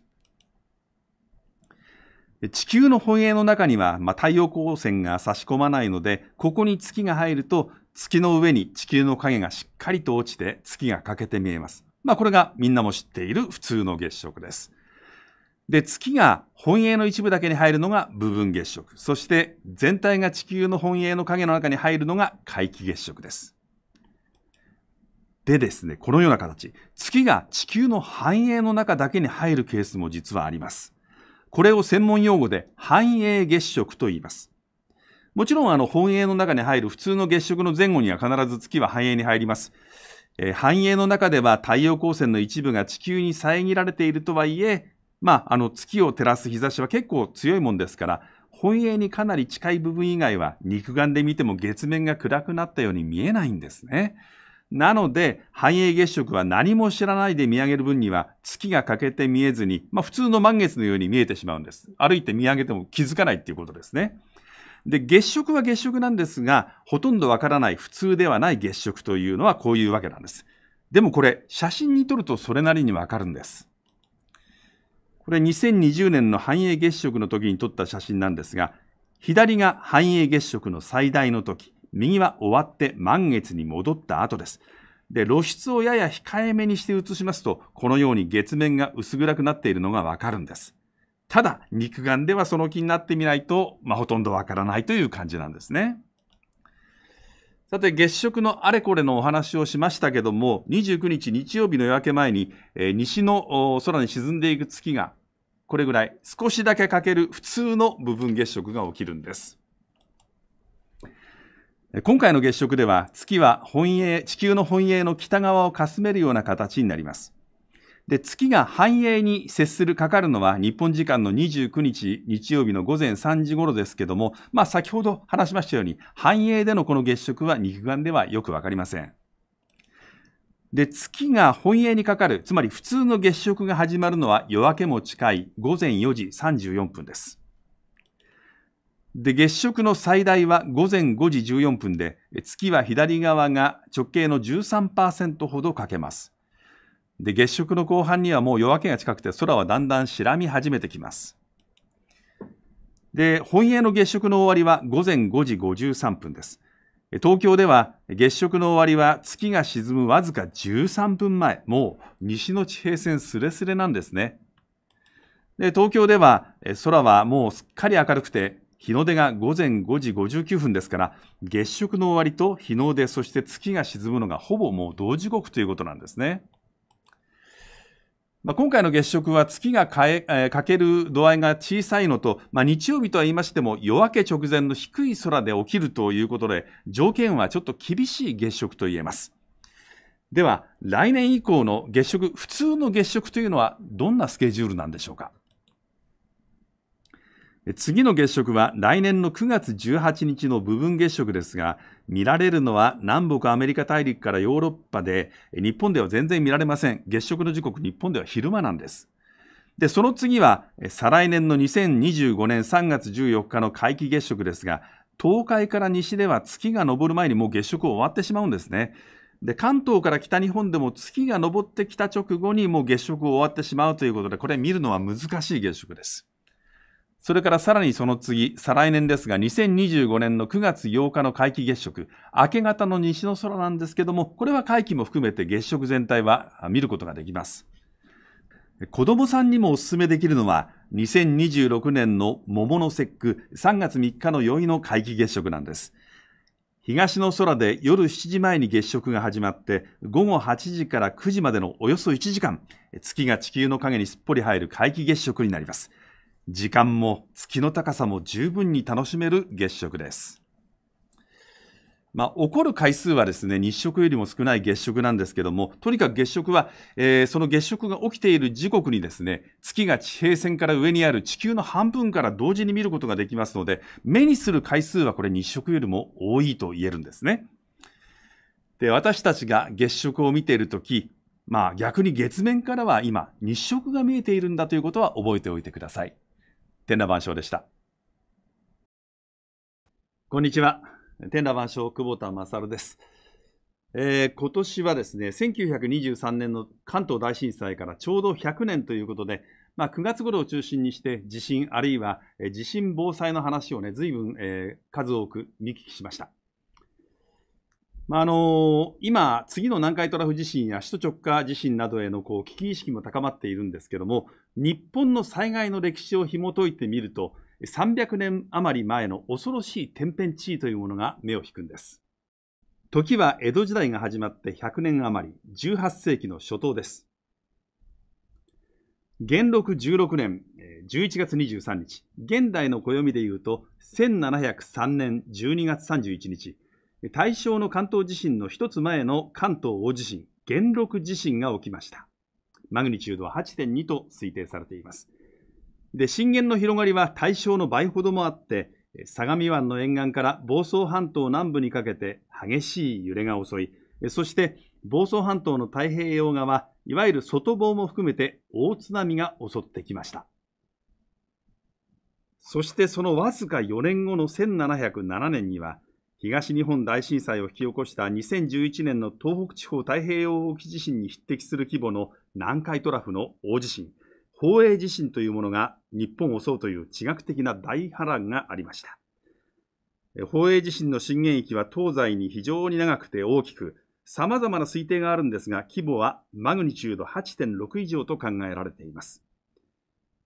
地球の本営の中には、まあ、太陽光線が差し込まないので、ここに月が入ると、月の上に地球の影がしっかりと落ちて、月が欠けて見えます。まあ、これがみんなも知っている普通の月食です。で、月が本営の一部だけに入るのが部分月食。そして全体が地球の本営の影の中に入るのが皆既月食です。でですね、このような形。月が地球の繁栄の中だけに入るケースも実はあります。これを専門用語で繁栄月食と言います。もちろんあの本営の中に入る普通の月食の前後には必ず月は繁栄に入ります。えー、繁栄の中では太陽光線の一部が地球に遮られているとはいえ、まあ、あの月を照らす日差しは結構強いもんですから本営にかなり近い部分以外は肉眼で見ても月面が暗くなったように見えないんですね。なので繁栄月食は何も知らないで見上げる分には月が欠けて見えずに、まあ、普通の満月のように見えてしまうんです。歩いて見上げても気づかないっていうことですね。で月食は月食なんですがほとんどわからない普通ではない月食というのはこういうわけなんです。でもこれ写真に撮るとそれなりにわかるんです。これは2020年の繁栄月食の時に撮った写真なんですが、左が繁栄月食の最大の時、右は終わって満月に戻った後です。で、露出をやや控えめにして写しますと、このように月面が薄暗くなっているのがわかるんです。ただ、肉眼ではその気になってみないと、まあ、ほとんどわからないという感じなんですね。さて、月食のあれこれのお話をしましたけども、29日日曜日の夜明け前に、えー、西の空に沈んでいく月がこれぐらい少しだけかける普通の部分月食が起きるんです今回の月食では月は本営地球の本営の北側をかすめるような形になりますで月が繁栄に接するかかるのは日本時間の29日日曜日の午前3時頃ですけども、まあ、先ほど話しましたように繁栄でのこの月食は肉眼ではよくわかりませんで月が本営にかかるつまり普通の月食が始まるのは夜明けも近い午前4時34分ですで月食の最大は午前5時14分で月は左側が直径の13%ほどかけますで月食の後半にはもう夜明けが近くて空はだんだん白み始めてきますで本営の月食の終わりは午前5時53分です東京では月食の終わりは月が沈むわずか13分前、もう西の地平線すれすれなんですね。で東京では空はもうすっかり明るくて、日の出が午前5時59分ですから、月食の終わりと日の出、そして月が沈むのがほぼもう同時刻ということなんですね。まあ、今回の月食は月が欠ける度合いが小さいのと、まあ、日曜日とは言いましても夜明け直前の低い空で起きるということで、条件はちょっと厳しい月食と言えます。では、来年以降の月食、普通の月食というのはどんなスケジュールなんでしょうか。次の月食は来年の9月18日の部分月食ですが、見られるのは南北アメリカ大陸からヨーロッパで、日本では全然見られません。月食の時刻、日本では昼間なんです。で、その次は、再来年の2025年3月14日の皆既月食ですが、東海から西では月が昇る前にもう月食を終わってしまうんですね。で関東から北日本でも月が昇ってきた直後にもう月食を終わってしまうということでこれ見るのは難しい月食です。それからさらにその次、再来年ですが、2025年の9月8日の皆既月食、明け方の西の空なんですけども、これは皆既も含めて月食全体は見ることができます。子供さんにもお勧めできるのは、2026年の桃の節句、3月3日の宵の皆既月食なんです。東の空で夜7時前に月食が始まって午後8時から9時までのおよそ1時間月が地球の影にすっぽり入る皆既月食になります時間も月の高さも十分に楽しめる月食です。まあ、起こる回数はですね日食よりも少ない月食なんですけどもとにかく月食は、えー、その月食が起きている時刻にですね月が地平線から上にある地球の半分から同時に見ることができますので目にする回数はこれ日食よりも多いと言えるんですね。で私たちが月食を見ている時まあ逆に月面からは今日食が見えているんだということは覚えておいてください。天羅万象でした。こんにちは。天羅万象、久保田勝です。えー、今年はですね、1923年の関東大震災からちょうど100年ということで、まあ、9月頃を中心にして地震あるいは地震防災の話をね、随分、えー、数多く見聞きしました。まあ、あの今、次の南海トラフ地震や首都直下地震などへのこう危機意識も高まっているんですけども日本の災害の歴史を紐解いてみると300年余り前の恐ろしい天変地異というものが目を引くんです時は江戸時代が始まって100年余り18世紀の初頭です元禄16年11月23日現代の暦でいうと1703年12月31日対象の関東地震の一つ前の関東大地震、元禄地震が起きました。マグニチュードは8.2と推定されています。で、震源の広がりは対象の倍ほどもあって、相模湾の沿岸から房総半島南部にかけて激しい揺れが襲い、そして房総半島の太平洋側、いわゆる外房も含めて大津波が襲ってきました。そしてそのわずか4年後の1707年には、東日本大震災を引き起こした2011年の東北地方太平洋沖地震に匹敵する規模の南海トラフの大地震、宝永地震というものが日本を襲うという地学的な大波乱がありました。宝永地震の震源域は東西に非常に長くて大きく、様々な推定があるんですが、規模はマグニチュード8.6以上と考えられています。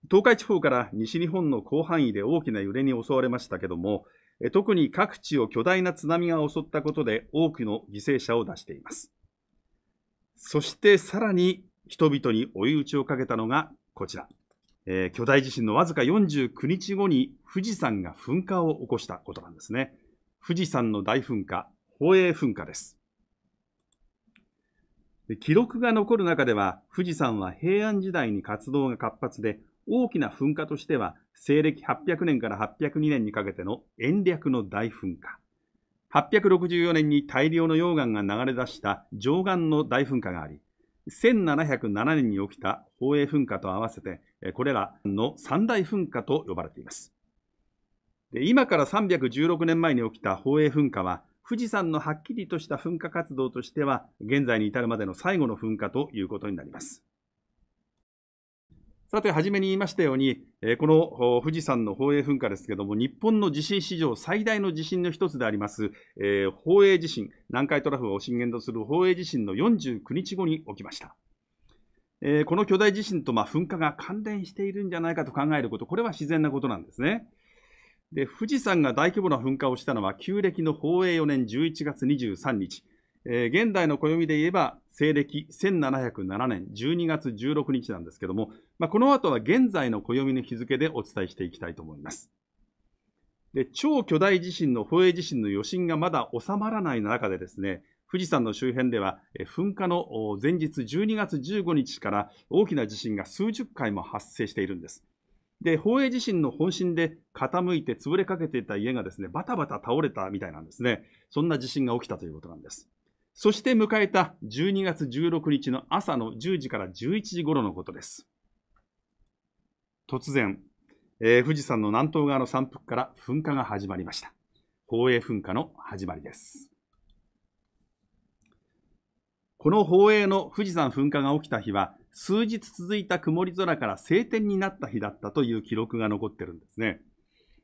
東海地方から西日本の広範囲で大きな揺れに襲われましたけども、特に各地を巨大な津波が襲ったことで多くの犠牲者を出しています。そしてさらに人々に追い打ちをかけたのがこちら。えー、巨大地震のわずか49日後に富士山が噴火を起こしたことなんですね。富士山の大噴火、宝永噴火です。記録が残る中では、富士山は平安時代に活動が活発で、大きな噴火としては西暦800年から802年にかけての延暦の大噴火。864年に大量の溶岩が流れ出した上岸の大噴火があり、1707年に起きた宝永噴火と合わせて、これらの三大噴火と呼ばれています。で今から316年前に起きた宝永噴火は、富士山のはっきりとした噴火活動としては、現在に至るまでの最後の噴火ということになります。さて、初めに言いましたように、この富士山の宝永噴火ですけれども、日本の地震史上最大の地震の一つであります、え宝永地震、南海トラフを震源とする宝永地震の49日後に起きました。えこの巨大地震とま噴火が関連しているんじゃないかと考えること、これは自然なことなんですね。で富士山が大規模な噴火をしたのは旧暦の宝永4年11月23日、えー、現代の暦で言えば西暦1707年12月16日なんですけども、まあ、この後は現在の暦の日付でお伝えしていきたいと思います。で超巨大地震の宝永地震の余震がまだ収まらない中でですね、富士山の周辺では噴火の前日12月15日から大きな地震が数十回も発生しているんです。で、宝永地震の本震で傾いて潰れかけていた家がですね、バタバタ倒れたみたいなんですね。そんな地震が起きたということなんです。そして迎えた12月16日の朝の10時から11時頃のことです。突然、えー、富士山の南東側の山腹から噴火が始まりました。宝永噴火の始まりです。この宝永の富士山噴火が起きた日は、数日続いた曇り空から晴天になった日だったという記録が残ってるんですね。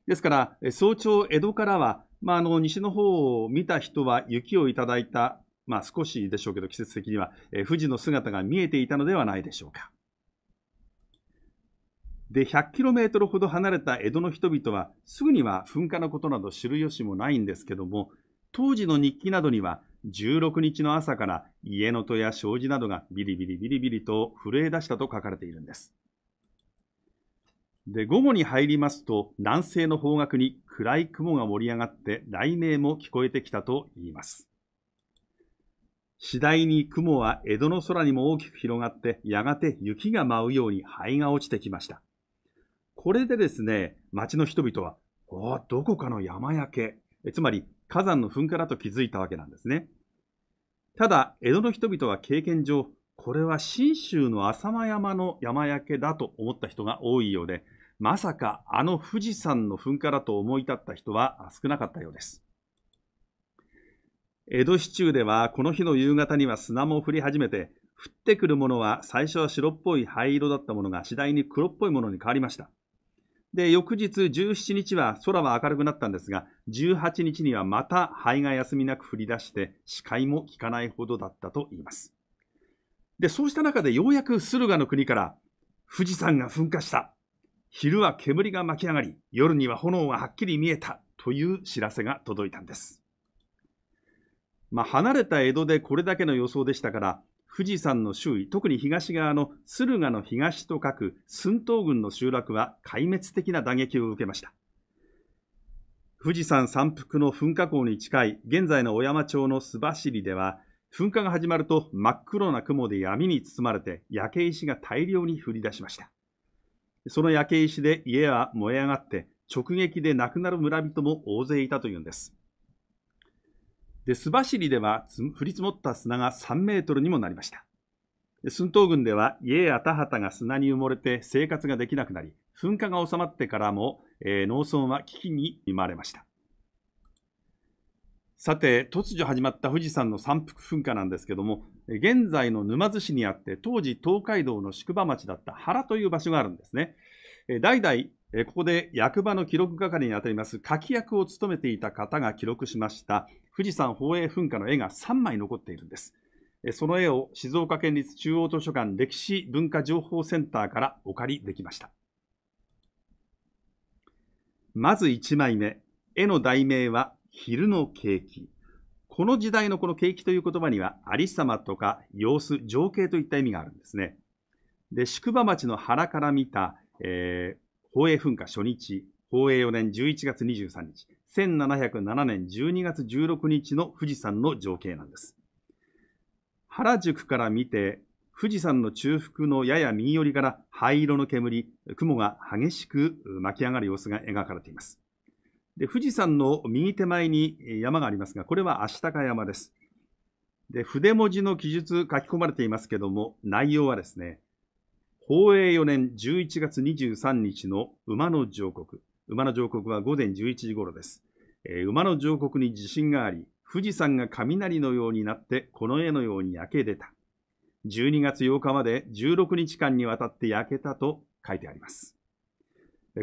ですから、早朝、江戸からは、まあ、あの西の方を見た人は雪をいただいたまあ、少しでしょうけど、季節的には、え富士の姿が見えていたのではないでしょうか。で、100キロメートルほど離れた江戸の人々は、すぐには噴火のことなど知る由もないんですけども、当時の日記などには、16日の朝から家の戸や障子などがビリビリビリビリと震え出したと書かれているんです。で、午後に入りますと、南西の方角に暗い雲が盛り上がって、雷鳴も聞こえてきたと言います。次第に雲は江戸の空にも大きく広がって、やがて雪が舞うように灰が落ちてきました。これでですね、町の人々は、おお、どこかの山焼け、つまり火山の噴火だと気づいたわけなんですね。ただ、江戸の人々は経験上、これは信州の浅間山の山焼けだと思った人が多いようで、まさかあの富士山の噴火だと思い立った人は少なかったようです。江戸市中ではこの日の夕方には砂も降り始めて、降ってくるものは最初は白っぽい灰色だったものが次第に黒っぽいものに変わりました。で、翌日17日は空は明るくなったんですが、18日にはまた灰が休みなく降り出して、視界も効かないほどだったと言います。で、そうした中でようやく駿河の国から富士山が噴火した。昼は煙が巻き上がり、夜には炎がはっきり見えたという知らせが届いたんです。まあ、離れた江戸でこれだけの予想でしたから、富士山の周囲、特に東側の駿河の東と書く寸東郡の集落は壊滅的な打撃を受けました。富士山山腹の噴火口に近い現在の小山町の須走では、噴火が始まると真っ黒な雲で闇に包まれて焼け石が大量に降り出しました。その焼け石で家は燃え上がって直撃で亡くなる村人も大勢いたというんです。で須走では降り積もった砂が3メートルにもなりました駿東郡では家や田畑が砂に埋もれて生活ができなくなり噴火が収まってからも、えー、農村は危機に見舞われましたさて突如始まった富士山の山腹噴火なんですけども現在の沼津市にあって当時東海道の宿場町だった原という場所があるんですね代々ここで役場の記録係にあたります柿役を務めていた方が記録しました富士山宝永噴火の絵が3枚残っているんです。その絵を静岡県立中央図書館歴史文化情報センターからお借りできました。まず1枚目。絵の題名は昼の景気。この時代のこの景気という言葉には、ありさまとか様子、情景といった意味があるんですね。で、宿場町の原から見た、えー、宝永噴火初日、宝永4年11月23日。1707年12月16日の富士山の情景なんです。原宿から見て富士山の中腹のやや右寄りから灰色の煙、雲が激しく巻き上がる様子が描かれています。で富士山の右手前に山がありますが、これは足高山です。で筆文字の記述書き込まれていますけども、内容はですね、宝永4年11月23日の馬の上国、馬の上刻は午前11時頃です、えー、馬の上刻に地震があり、富士山が雷のようになってこの絵のように焼け出た。12月8日まで16日間にわたって焼けたと書いてあります。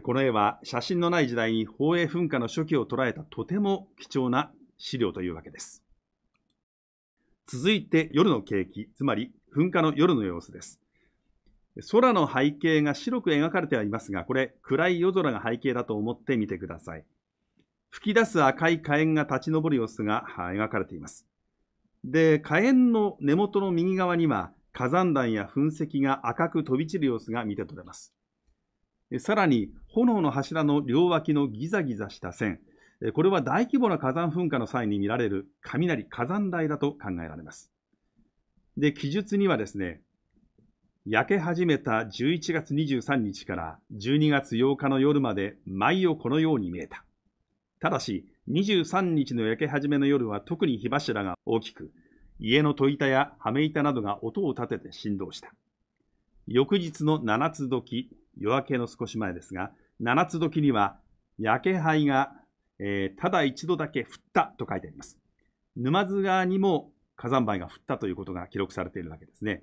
この絵は写真のない時代に宝永噴火の初期を捉えたとても貴重な資料というわけです。続いて夜の景気、つまり噴火の夜の様子です。空の背景が白く描かれてはいますが、これ暗い夜空が背景だと思ってみてください。吹き出す赤い火炎が立ち上る様子が描かれています。で、火炎の根元の右側には火山弾や噴石が赤く飛び散る様子が見て取れます。さらに炎の柱の両脇のギザギザした線、これは大規模な火山噴火の際に見られる雷火山台だと考えられます。で、記述にはですね、焼け始めた11月23日から12月8日の夜まで舞をこのように見えた。ただし、23日の焼け始めの夜は特に火柱が大きく、家の戸板や羽目板などが音を立てて振動した。翌日の七つ時、夜明けの少し前ですが、七つ時には、焼け灰が、えー、ただ一度だけ降ったと書いてあります。沼津川にも火山灰が降ったということが記録されているわけですね。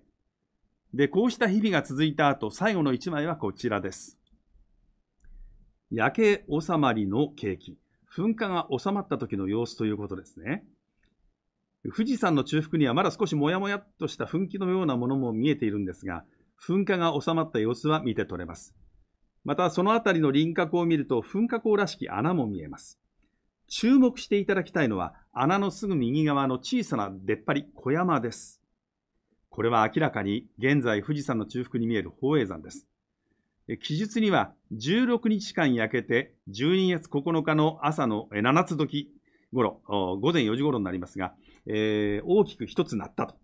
で、こうした日々が続いた後、最後の1枚はこちらです。焼け収まりの景気。噴火が収まった時の様子ということですね。富士山の中腹にはまだ少しもやもやっとした噴気のようなものも見えているんですが、噴火が収まった様子は見て取れます。また、その辺りの輪郭を見ると、噴火口らしき穴も見えます。注目していただきたいのは、穴のすぐ右側の小さな出っ張り、小山です。これは明らかに現在富士山の中腹に見える宝永山です。記述には16日間焼けて12月9日の朝の7つ時頃、午前4時頃になりますが、えー、大きく一つなったと。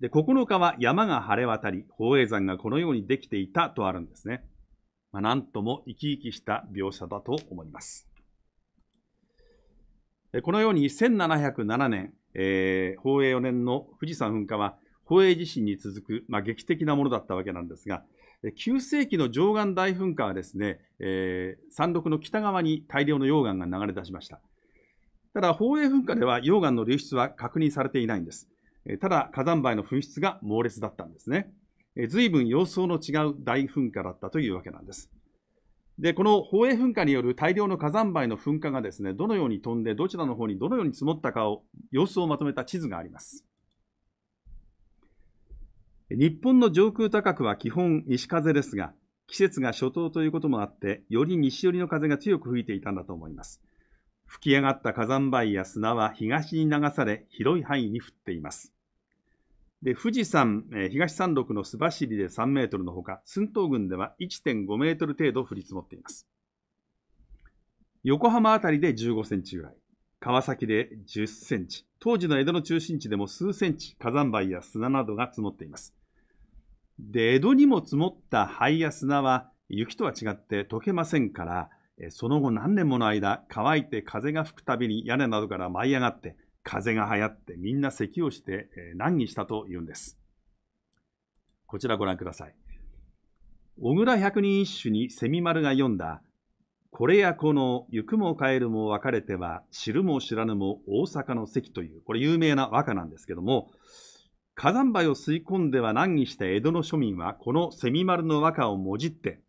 で、9日は山が晴れ渡り、宝永山がこのようにできていたとあるんですね。まあ、なんとも生き生きした描写だと思います。このように1707年、えー、宝永4年の富士山噴火は宝永地震に続く、まあ、劇的なものだったわけなんですが、9世紀の上岸大噴火はですね、えー、山麓の北側に大量の溶岩が流れ出しました。ただ、宝永噴火では溶岩の流出は確認されていないんです。ただ、火山灰の噴出が猛烈だったんですね。随分様相の違う大噴火だったというわけなんです。で、この宝永噴火による大量の火山灰の噴火がですね、どのように飛んで、どちらの方にどのように積もったかを、様子をまとめた地図があります。日本の上空高くは基本西風ですが、季節が初冬ということもあって、より西寄りの風が強く吹いていたんだと思います。吹き上がった火山灰や砂は東に流され、広い範囲に降っています。で富士山、え東山麓の須走で3メートルのほか、寸東郡では1.5メートル程度降り積もっています。横浜辺りで15センチぐらい、川崎で10センチ、当時の江戸の中心地でも数センチ火山灰や砂などが積もっています。で、江戸にも積もった灰や砂は雪とは違って溶けませんから、その後何年もの間、乾いて風が吹くたびに屋根などから舞い上がって、風が流行ってみんな咳をして難儀したというんです。こちらご覧ください。小倉百人一首に蝉丸が読んだ、これやこの行くも帰るも別れては知るも知らぬも大阪の関という、これ有名な和歌なんですけども、火山灰を吸い込んでは難儀した江戸の庶民はこのセミ丸の和歌をもじって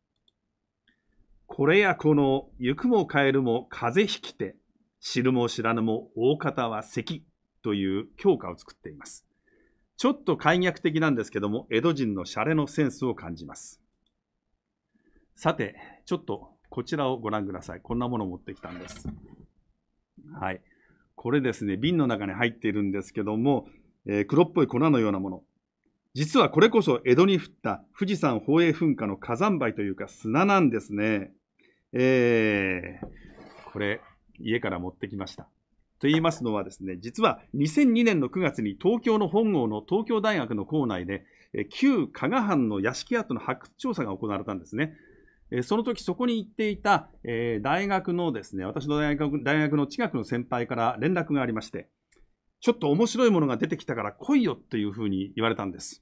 これやこの行くも帰るも風邪ひきて知るも知らぬも大方は咳という教科を作っていますちょっと解虐的なんですけども江戸人のシャレのセンスを感じますさてちょっとこちらをご覧くださいこんなものを持ってきたんですはいこれですね瓶の中に入っているんですけどもえー、黒っぽい粉のようなもの。実はこれこそ江戸に降った富士山宝永噴火の火山灰というか砂なんですね。えー、これ、家から持ってきました。と言いますのはですね、実は2002年の9月に東京の本郷の東京大学の構内で、旧加賀藩の屋敷跡の発掘調査が行われたんですね。その時そこに行っていた、大学のですね、私の大学大学の近くの先輩から連絡がありまして、ちょっと面白いものが出てきたから来いよというふうに言われたんです。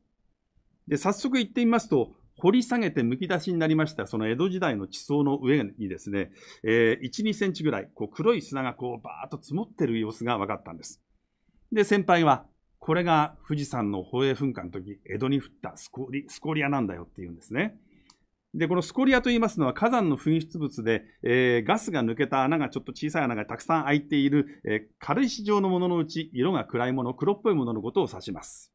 で、早速行ってみますと、掘り下げてむき出しになりました、その江戸時代の地層の上にですね、えー、1、2センチぐらい、こう黒い砂がこうバーッと積もってる様子が分かったんです。で、先輩は、これが富士山の宝永噴火の時、江戸に降ったスコリスコリアなんだよっていうんですね。で、このスコリアと言いますのは火山の噴出物で、えー、ガスが抜けた穴がちょっと小さい穴がたくさん開いている、えー、軽石状のもののうち色が暗いもの、黒っぽいもののことを指します。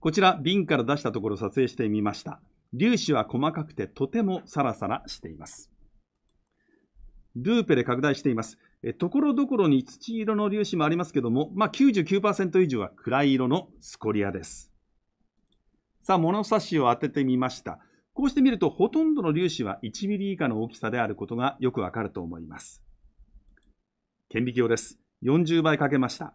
こちら瓶から出したところ撮影してみました。粒子は細かくてとてもサラサラしています。ルーペで拡大しています。えところどころに土色の粒子もありますけども、まあ、99%以上は暗い色のスコリアです。さあ、物差しを当ててみました。こうして見ると、ほとんどの粒子は1ミリ以下の大きさであることがよくわかると思います。顕微鏡です。40倍かけました。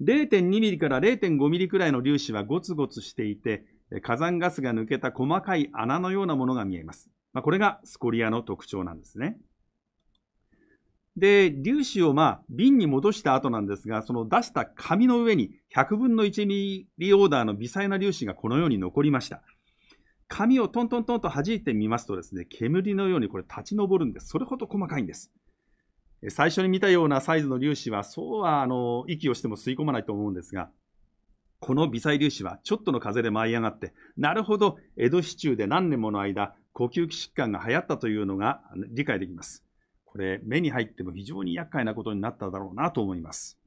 0.2ミリから0.5ミリくらいの粒子はゴツゴツしていて、火山ガスが抜けた細かい穴のようなものが見えます。まあ、これがスコリアの特徴なんですね。で、粒子をまあ瓶に戻した後なんですが、その出した紙の上に100分の1ミリオーダーの微細な粒子がこのように残りました。紙をトントントンと弾いてみますとですね、煙のようにこれ立ち上るんです。それほど細かいんです。最初に見たようなサイズの粒子は、そうはあの息をしても吸い込まないと思うんですが、この微細粒子はちょっとの風で舞い上がって、なるほど、江戸市中で何年もの間、呼吸器疾患が流行ったというのが理解できます。これ、目に入っても非常に厄介なことになっただろうなと思います。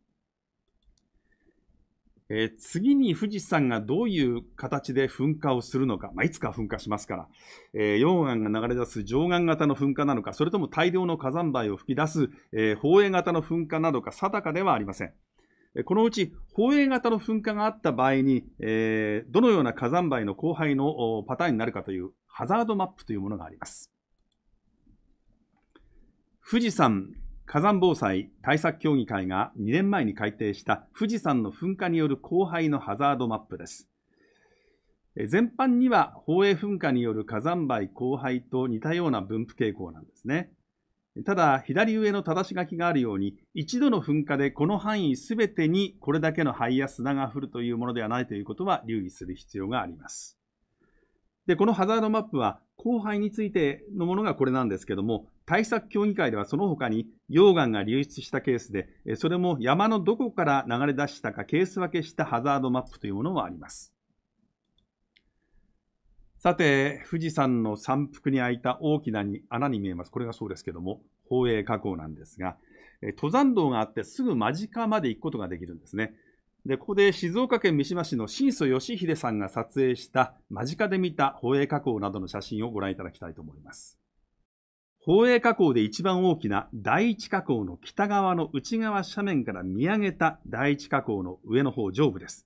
えー、次に富士山がどういう形で噴火をするのか、まあ、いつか噴火しますから、えー、溶岩が流れ出す上岸型の噴火なのか、それとも大量の火山灰を吹き出す、えー、放映型の噴火などか定かではありません。このうち放映型の噴火があった場合に、えー、どのような火山灰の荒廃のパターンになるかというハザードマップというものがあります。富士山火山防災対策協議会が2年前に改定した富士山の噴火による荒廃のハザードマップです。全般には宝永噴火による火山灰荒廃と似たような分布傾向なんですね。ただ、左上の正し書きがあるように、一度の噴火でこの範囲すべてにこれだけの灰や砂が降るというものではないということは留意する必要があります。で、このハザードマップは、広範についてのものがこれなんですけども、対策協議会ではその他に溶岩が流出したケースで、それも山のどこから流れ出したかケース分けしたハザードマップというものもあります。さて、富士山の山腹に開いた大きなに穴に見えます。これがそうですけども、宝永火口なんですが、登山道があってすぐ間近まで行くことができるんですね。で、ここで静岡県三島市の新祖義秀さんが撮影した間近で見た宝永火口などの写真をご覧いただきたいと思います。宝永火口で一番大きな第一火口の北側の内側斜面から見上げた第一火口の上の方上部です。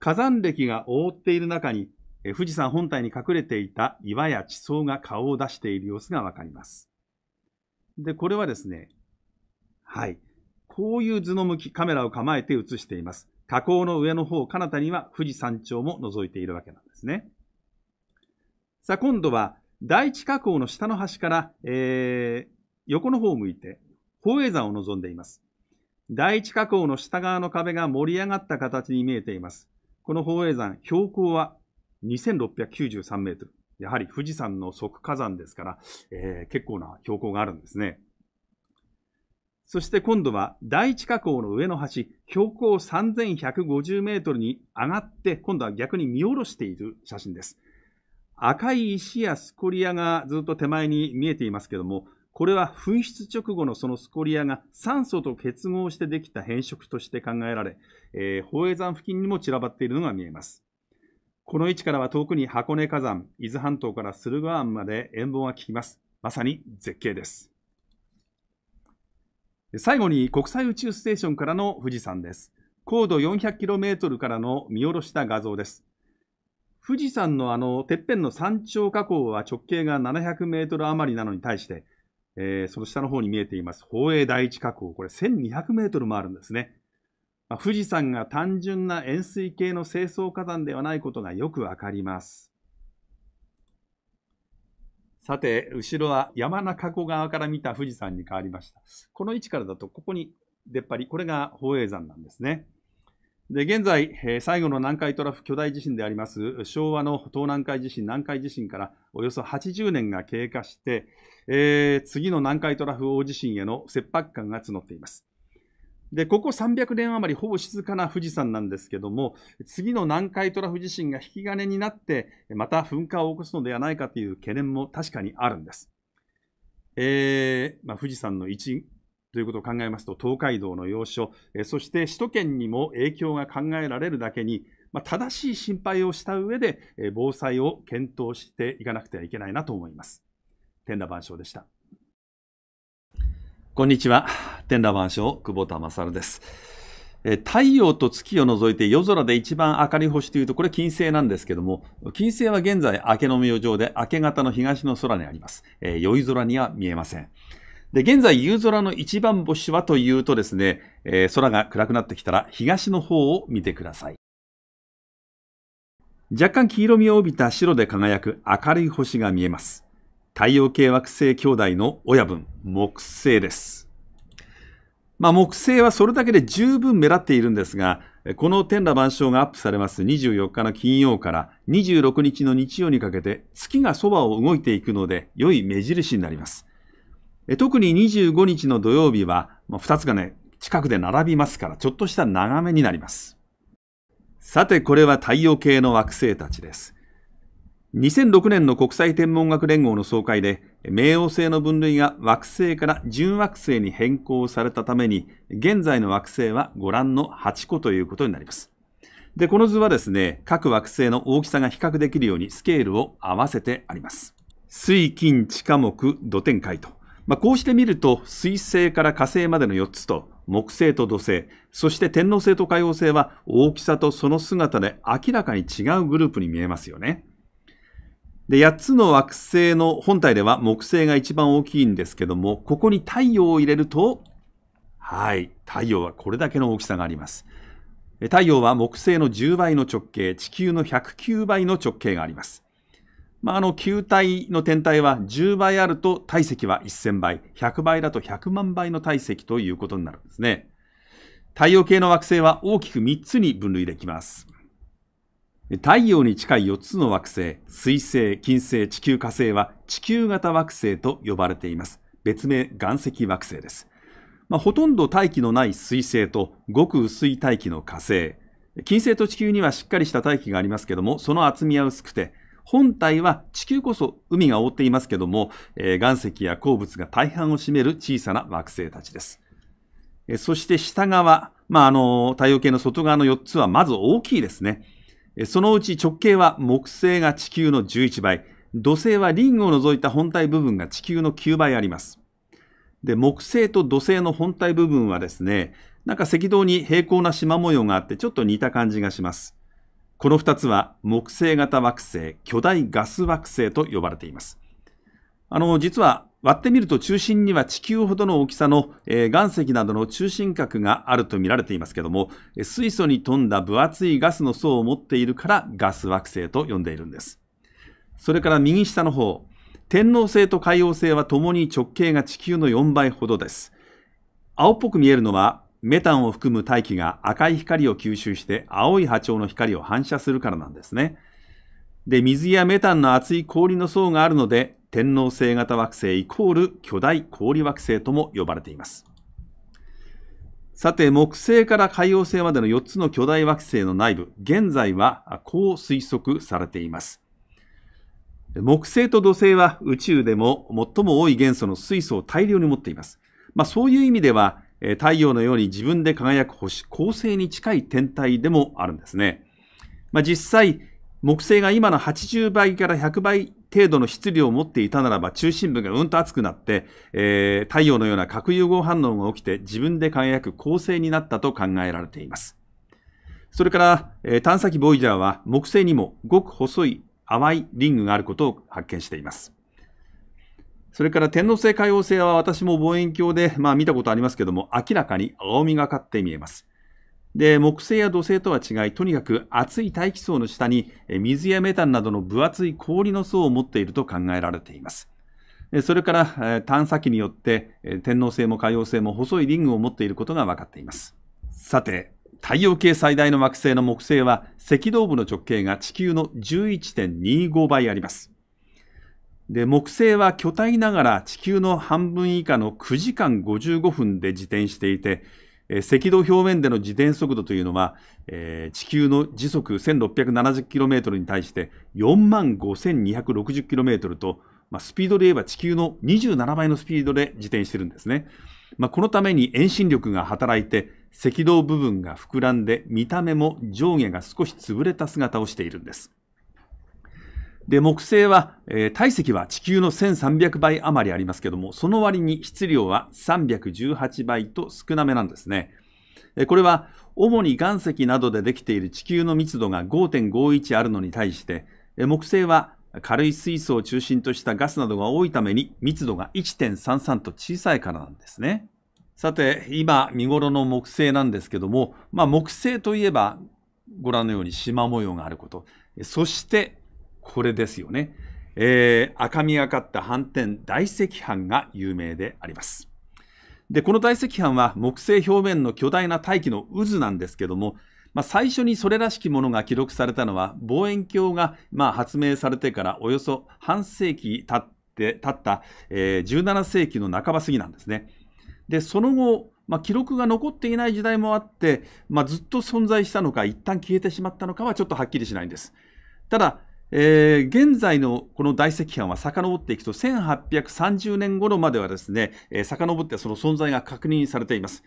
火山歴が覆っている中に、富士山本体に隠れていた岩や地層が顔を出している様子がわかります。で、これはですね、はい。こういう図の向き、カメラを構えて映しています。火口の上の方、彼方には富士山頂も覗いているわけなんですね。さあ、今度は第一火口の下の端から、えー、横の方を向いて、宝永山を望んでいます。第一火口の下側の壁が盛り上がった形に見えています。この宝永山、標高は2693メートル。やはり富士山の側火山ですから、えー、結構な標高があるんですね。そして今度は第一火口の上の端、標高3150メートルに上がって、今度は逆に見下ろしている写真です。赤い石やスコリアがずっと手前に見えていますけども、これは噴出直後のそのスコリアが酸素と結合してできた変色として考えられ、えー、宝永山付近にも散らばっているのが見えます。この位置からは遠くに箱根火山、伊豆半島から駿河湾まで遠望が効きます。まさに絶景です。最後に国際宇宙ステーションからの富士山です。高度 400km からの見下ろした画像です。富士山のあの、てっぺんの山頂火口は直径が700メートル余りなのに対して、えー、その下の方に見えています、宝永第一火口、これ1200メートルもあるんですね。まあ、富士山が単純な円錐形の清掃火山ではないことがよくわかります。さて、後ろは山中湖側から見た富士山に変わりました。この位置からだと、ここに出っ張り、これが宝永山なんですね。で現在、え最後の南海トラフ巨大地震であります昭和の東南海地震、南海地震からおよそ80年が経過して、えー、次の南海トラフ大地震への切迫感が募っています。でここ300年余りほぼ静かな富士山なんですけども次の南海トラフ地震が引き金になってまた噴火を起こすのではないかという懸念も確かにあるんです。えーまあ、富士山の一ということを考えますと、東海道の要所、そして首都圏にも影響が考えられるだけに、まあ、正しい心配をした上で、防災を検討していかなくてはいけないなと思います。天羅万象でした。こんにちは。天羅万象、久保田勝です。太陽と月を除いて夜空で一番明るい星というと、これ金星なんですけども、金星は現在明けの明星で明け方の東の空にあります。えー、宵空には見えません。で、現在、夕空の一番星はというとですね、えー、空が暗くなってきたら東の方を見てください。若干黄色みを帯びた白で輝く明るい星が見えます。太陽系惑星兄弟の親分、木星です。まあ、木星はそれだけで十分目立っているんですが、この天羅万象がアップされます24日の金曜から26日の日曜にかけて月がそばを動いていくので良い目印になります。特に25日の土曜日は、2つがね、近くで並びますから、ちょっとした長めになります。さて、これは太陽系の惑星たちです。2006年の国際天文学連合の総会で、冥王星の分類が惑星から準惑星に変更されたために、現在の惑星はご覧の8個ということになります。で、この図はですね、各惑星の大きさが比較できるようにスケールを合わせてあります。水、金、地下木、土天海と。まあ、こうして見ると、水星から火星までの4つと、木星と土星、そして天王星と海王星は大きさとその姿で明らかに違うグループに見えますよね。で、8つの惑星の本体では木星が一番大きいんですけども、ここに太陽を入れると、はい、太陽はこれだけの大きさがあります。太陽は木星の10倍の直径、地球の109倍の直径があります。まあ、あの球体の天体は10倍あると体積は1000倍、100倍だと100万倍の体積ということになるんですね。太陽系の惑星は大きく3つに分類できます。太陽に近い4つの惑星、水星、金星、地球、火星は地球型惑星と呼ばれています。別名、岩石惑星です。まあ、ほとんど大気のない水星とごく薄い大気の火星。金星と地球にはしっかりした大気がありますけども、その厚みは薄くて、本体は地球こそ海が覆っていますけども、えー、岩石や鉱物が大半を占める小さな惑星たちです。えー、そして下側、まあ、あの太陽系の外側の4つはまず大きいですね。えー、そのうち直径は木星が地球の11倍、土星はリングを除いた本体部分が地球の9倍あります。で木星と土星の本体部分はですね、なんか赤道に平行な縞模様があってちょっと似た感じがします。この2つは木星型惑星、巨大ガス惑星と呼ばれています。あの、実は割ってみると中心には地球ほどの大きさの、えー、岩石などの中心核があると見られていますけども、水素に富んだ分厚いガスの層を持っているからガス惑星と呼んでいるんです。それから右下の方、天王星と海王星はともに直径が地球の4倍ほどです。青っぽく見えるのはメタンを含む大気が赤い光を吸収して青い波長の光を反射するからなんですね。で、水やメタンの厚い氷の層があるので、天王星型惑星イコール巨大氷惑星とも呼ばれています。さて、木星から海王星までの4つの巨大惑星の内部、現在はこう推測されています。木星と土星は宇宙でも最も多い元素の水素を大量に持っています。まあそういう意味では、え太陽のように自分で輝く星、恒星に近い天体でもあるんですね。まあ、実際、木星が今の80倍から100倍程度の質量を持っていたならば中心部がうんと熱くなって、えー、太陽のような核融合反応が起きて自分で輝く恒星になったと考えられています。それから、えー、探査機ボイジャーは木星にもごく細い淡いリングがあることを発見しています。それから天皇制海王星は私も望遠鏡で、まあ、見たことありますけども、明らかに青みがかって見えます。で、木星や土星とは違い、とにかく熱い大気層の下に水やメタンなどの分厚い氷の層を持っていると考えられています。それから探査機によって天王星も海王星も細いリングを持っていることが分かっています。さて、太陽系最大の惑星の木星は赤道部の直径が地球の11.25倍あります。で木星は巨体ながら地球の半分以下の9時間55分で自転していて、えー、赤道表面での自転速度というのは、えー、地球の時速 1670km に対して4万 5260km と、まあ、スピードで言えば地球の27倍のスピードで自転してるんですね。まあ、このために遠心力が働いて赤道部分が膨らんで見た目も上下が少し潰れた姿をしているんです。で、木星は、えー、体積は地球の1300倍余りありますけども、その割に質量は318倍と少なめなんですね。これは、主に岩石などでできている地球の密度が5.51あるのに対して、木星は軽い水素を中心としたガスなどが多いために密度が1.33と小さいからなんですね。さて、今見頃の木星なんですけども、まあ、木星といえばご覧のように縞模様があること、そしてこれですよね。えー、赤みがかった斑点大石斑が有名であります。で、この大石斑は木星表面の巨大な大気の渦なんですけども、まあ、最初にそれらしきものが記録されたのは望遠鏡がま発明されてからおよそ半世紀経っった、えー、17世紀の半ば過ぎなんですね。でその後、まあ、記録が残っていない時代もあって、まあ、ずっと存在したのか一旦消えてしまったのかはちょっとはっきりしないんです。ただえー、現在のこの大石版は遡っていくと1830年頃まではですね、えー、遡ってその存在が確認されています。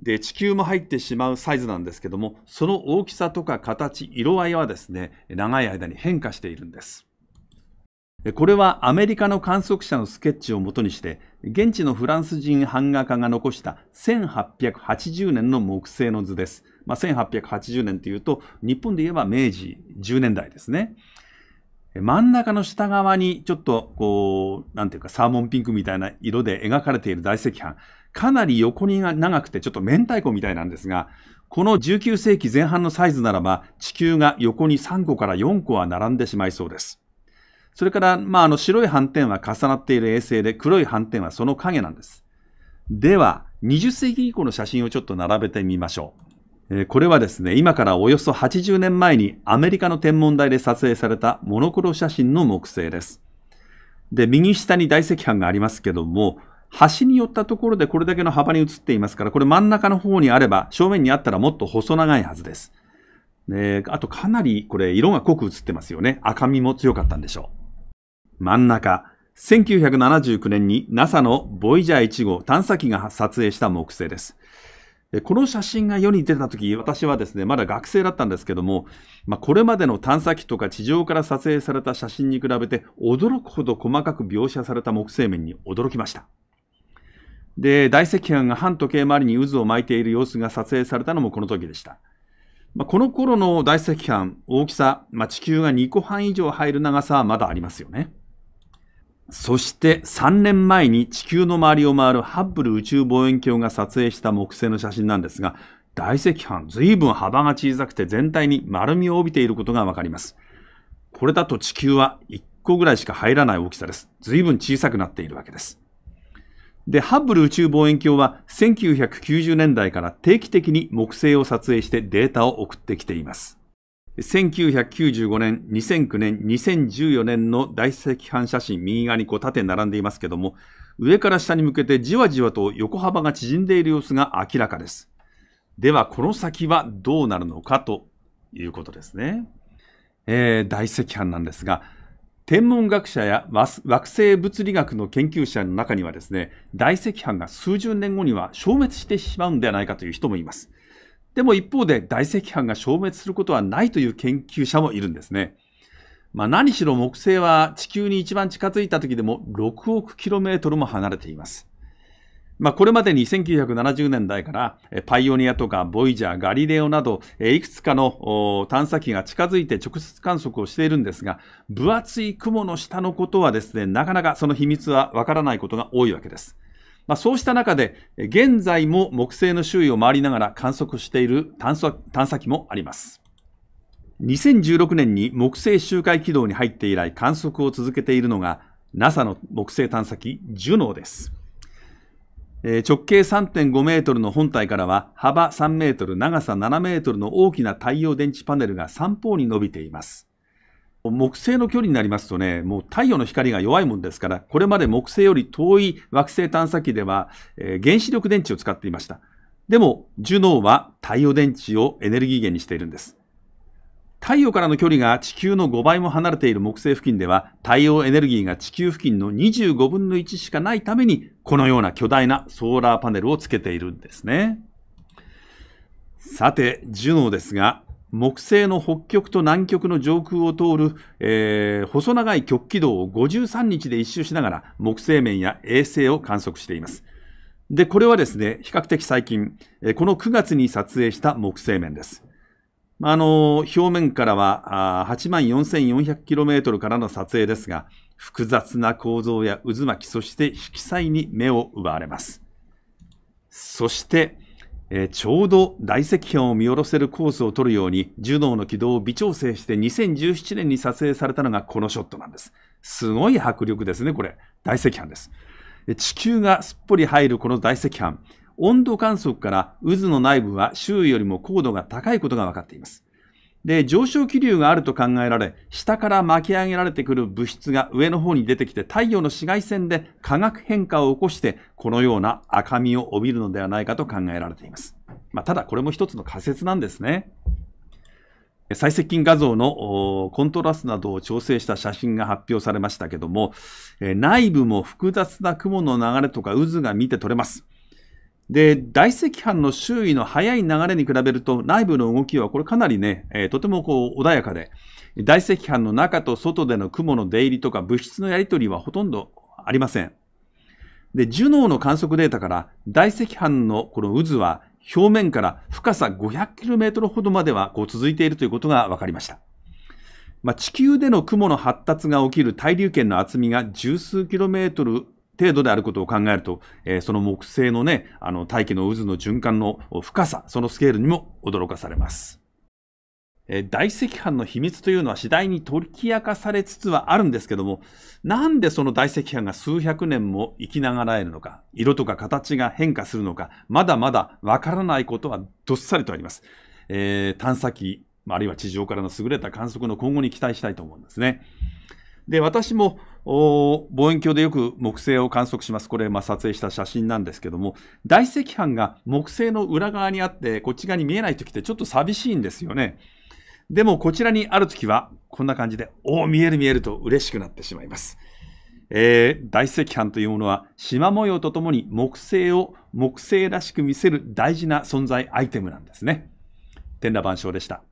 で地球も入ってしまうサイズなんですけどもその大きさとか形色合いはですね長い間に変化しているんですこれはアメリカの観測者のスケッチをもとにして現地のフランス人版画家が残した1880年の木製の図です、まあ、1880年というと日本で言えば明治10年代ですね真ん中の下側にちょっとこう、なんていうかサーモンピンクみたいな色で描かれている大石斑。かなり横に長くてちょっと明太子みたいなんですが、この19世紀前半のサイズならば地球が横に3個から4個は並んでしまいそうです。それから、まあ、あの白い斑点は重なっている衛星で黒い斑点はその影なんです。では、20世紀以降の写真をちょっと並べてみましょう。これはですね、今からおよそ80年前にアメリカの天文台で撮影されたモノクロ写真の木星です。で、右下に大石板がありますけども、端に寄ったところでこれだけの幅に写っていますから、これ真ん中の方にあれば、正面にあったらもっと細長いはずです。であとかなりこれ色が濃く写ってますよね。赤みも強かったんでしょう。真ん中。1979年に NASA のボイジャー1号探査機が撮影した木星です。この写真が世に出た時私はですねまだ学生だったんですけども、まあ、これまでの探査機とか地上から撮影された写真に比べて驚くほど細かく描写された木星面に驚きましたで大石斑が反時計回りに渦を巻いている様子が撮影されたのもこの時でした、まあ、この頃の大石斑大きさ、まあ、地球が2個半以上入る長さはまだありますよねそして3年前に地球の周りを回るハッブル宇宙望遠鏡が撮影した木星の写真なんですが、大赤斑、随分幅が小さくて全体に丸みを帯びていることがわかります。これだと地球は1個ぐらいしか入らない大きさです。随分小さくなっているわけです。で、ハッブル宇宙望遠鏡は1990年代から定期的に木星を撮影してデータを送ってきています。1995年、2009年、2014年の大赤斑写真、右側にこう縦に並んでいますけども、上から下に向けてじわじわと横幅が縮んでいる様子が明らかです。では、この先はどうなるのかということですね。えー、大赤斑なんですが、天文学者や惑星物理学の研究者の中にはですね、大赤斑が数十年後には消滅してしまうんではないかという人もいます。でも一方で大石斑が消滅することはないという研究者もいるんですね。まあ、何しろ木星は地球に一番近づいた時でも6億キロメートルも離れています。まあ、これまでに1970年代からパイオニアとかボイジャー、ガリレオなどいくつかの探査機が近づいて直接観測をしているんですが分厚い雲の下のことはですねなかなかその秘密はわからないことが多いわけです。まあ、そうした中で、現在も木星の周囲を回りながら観測している探査探査機もあります。2016年に木星周回軌道に入って以来観測を続けているのが NASA の木星探査機ジュノーです。えー、直径3.5メートルの本体からは幅3メートル、長さ7メートルの大きな太陽電池パネルが3方に伸びています。木星の距離になりますとね、もう太陽の光が弱いもんですから、これまで木星より遠い惑星探査機では、えー、原子力電池を使っていました。でも、ジュノーは太陽電池をエネルギー源にしているんです。太陽からの距離が地球の5倍も離れている木星付近では、太陽エネルギーが地球付近の25分の1しかないために、このような巨大なソーラーパネルをつけているんですね。さて、ジュノーですが、木星の北極と南極の上空を通る、えー、細長い極軌道を53日で一周しながら木星面や衛星を観測しています。で、これはですね、比較的最近、この9月に撮影した木星面です。あの、表面からは8万 4400km からの撮影ですが、複雑な構造や渦巻き、そして色彩に目を奪われます。そして、えー、ちょうど大石碑を見下ろせるコースを取るように、ノーの軌道を微調整して2017年に撮影されたのがこのショットなんです。すごい迫力ですね、これ。大石斑です。地球がすっぽり入るこの大石斑、温度観測から渦の内部は周囲よりも高度が高いことが分かっています。で、上昇気流があると考えられ、下から巻き上げられてくる物質が上の方に出てきて、太陽の紫外線で化学変化を起こして、このような赤みを帯びるのではないかと考えられています。まあ、ただ、これも一つの仮説なんですね。最接近画像のコントラストなどを調整した写真が発表されましたけども、内部も複雑な雲の流れとか渦が見て取れます。で、大赤飯の周囲の速い流れに比べると、内部の動きはこれかなりね、えー、とてもこう穏やかで、大赤飯の中と外での雲の出入りとか物質のやり取りはほとんどありません。で、ジュノーの観測データから、大赤飯のこの渦は表面から深さ 500km ほどまではこう続いているということが分かりました。まあ、地球での雲の発達が起きる対流圏の厚みが十数キロメートル程度であることを考えると、えー、その木星のね、あの大気の渦の循環の深さ、そのスケールにも驚かされます。え大赤飯の秘密というのは次第に解き明かされつつはあるんですけども、なんでその大赤飯が数百年も生きながらえるのか、色とか形が変化するのか、まだまだわからないことはどっさりとあります。えー、探査機、あるいは地上からの優れた観測の今後に期待したいと思うんですね。で、私も望遠鏡でよく木星を観測します。これ、まあ、撮影した写真なんですけども、大石斑が木星の裏側にあって、こっち側に見えない時ってちょっと寂しいんですよね。でも、こちらにあるきは、こんな感じで、おお、見える見えると嬉しくなってしまいます。えー、大石斑というものは、縞模様とともに木星を木星らしく見せる大事な存在アイテムなんですね。天羅万象でした。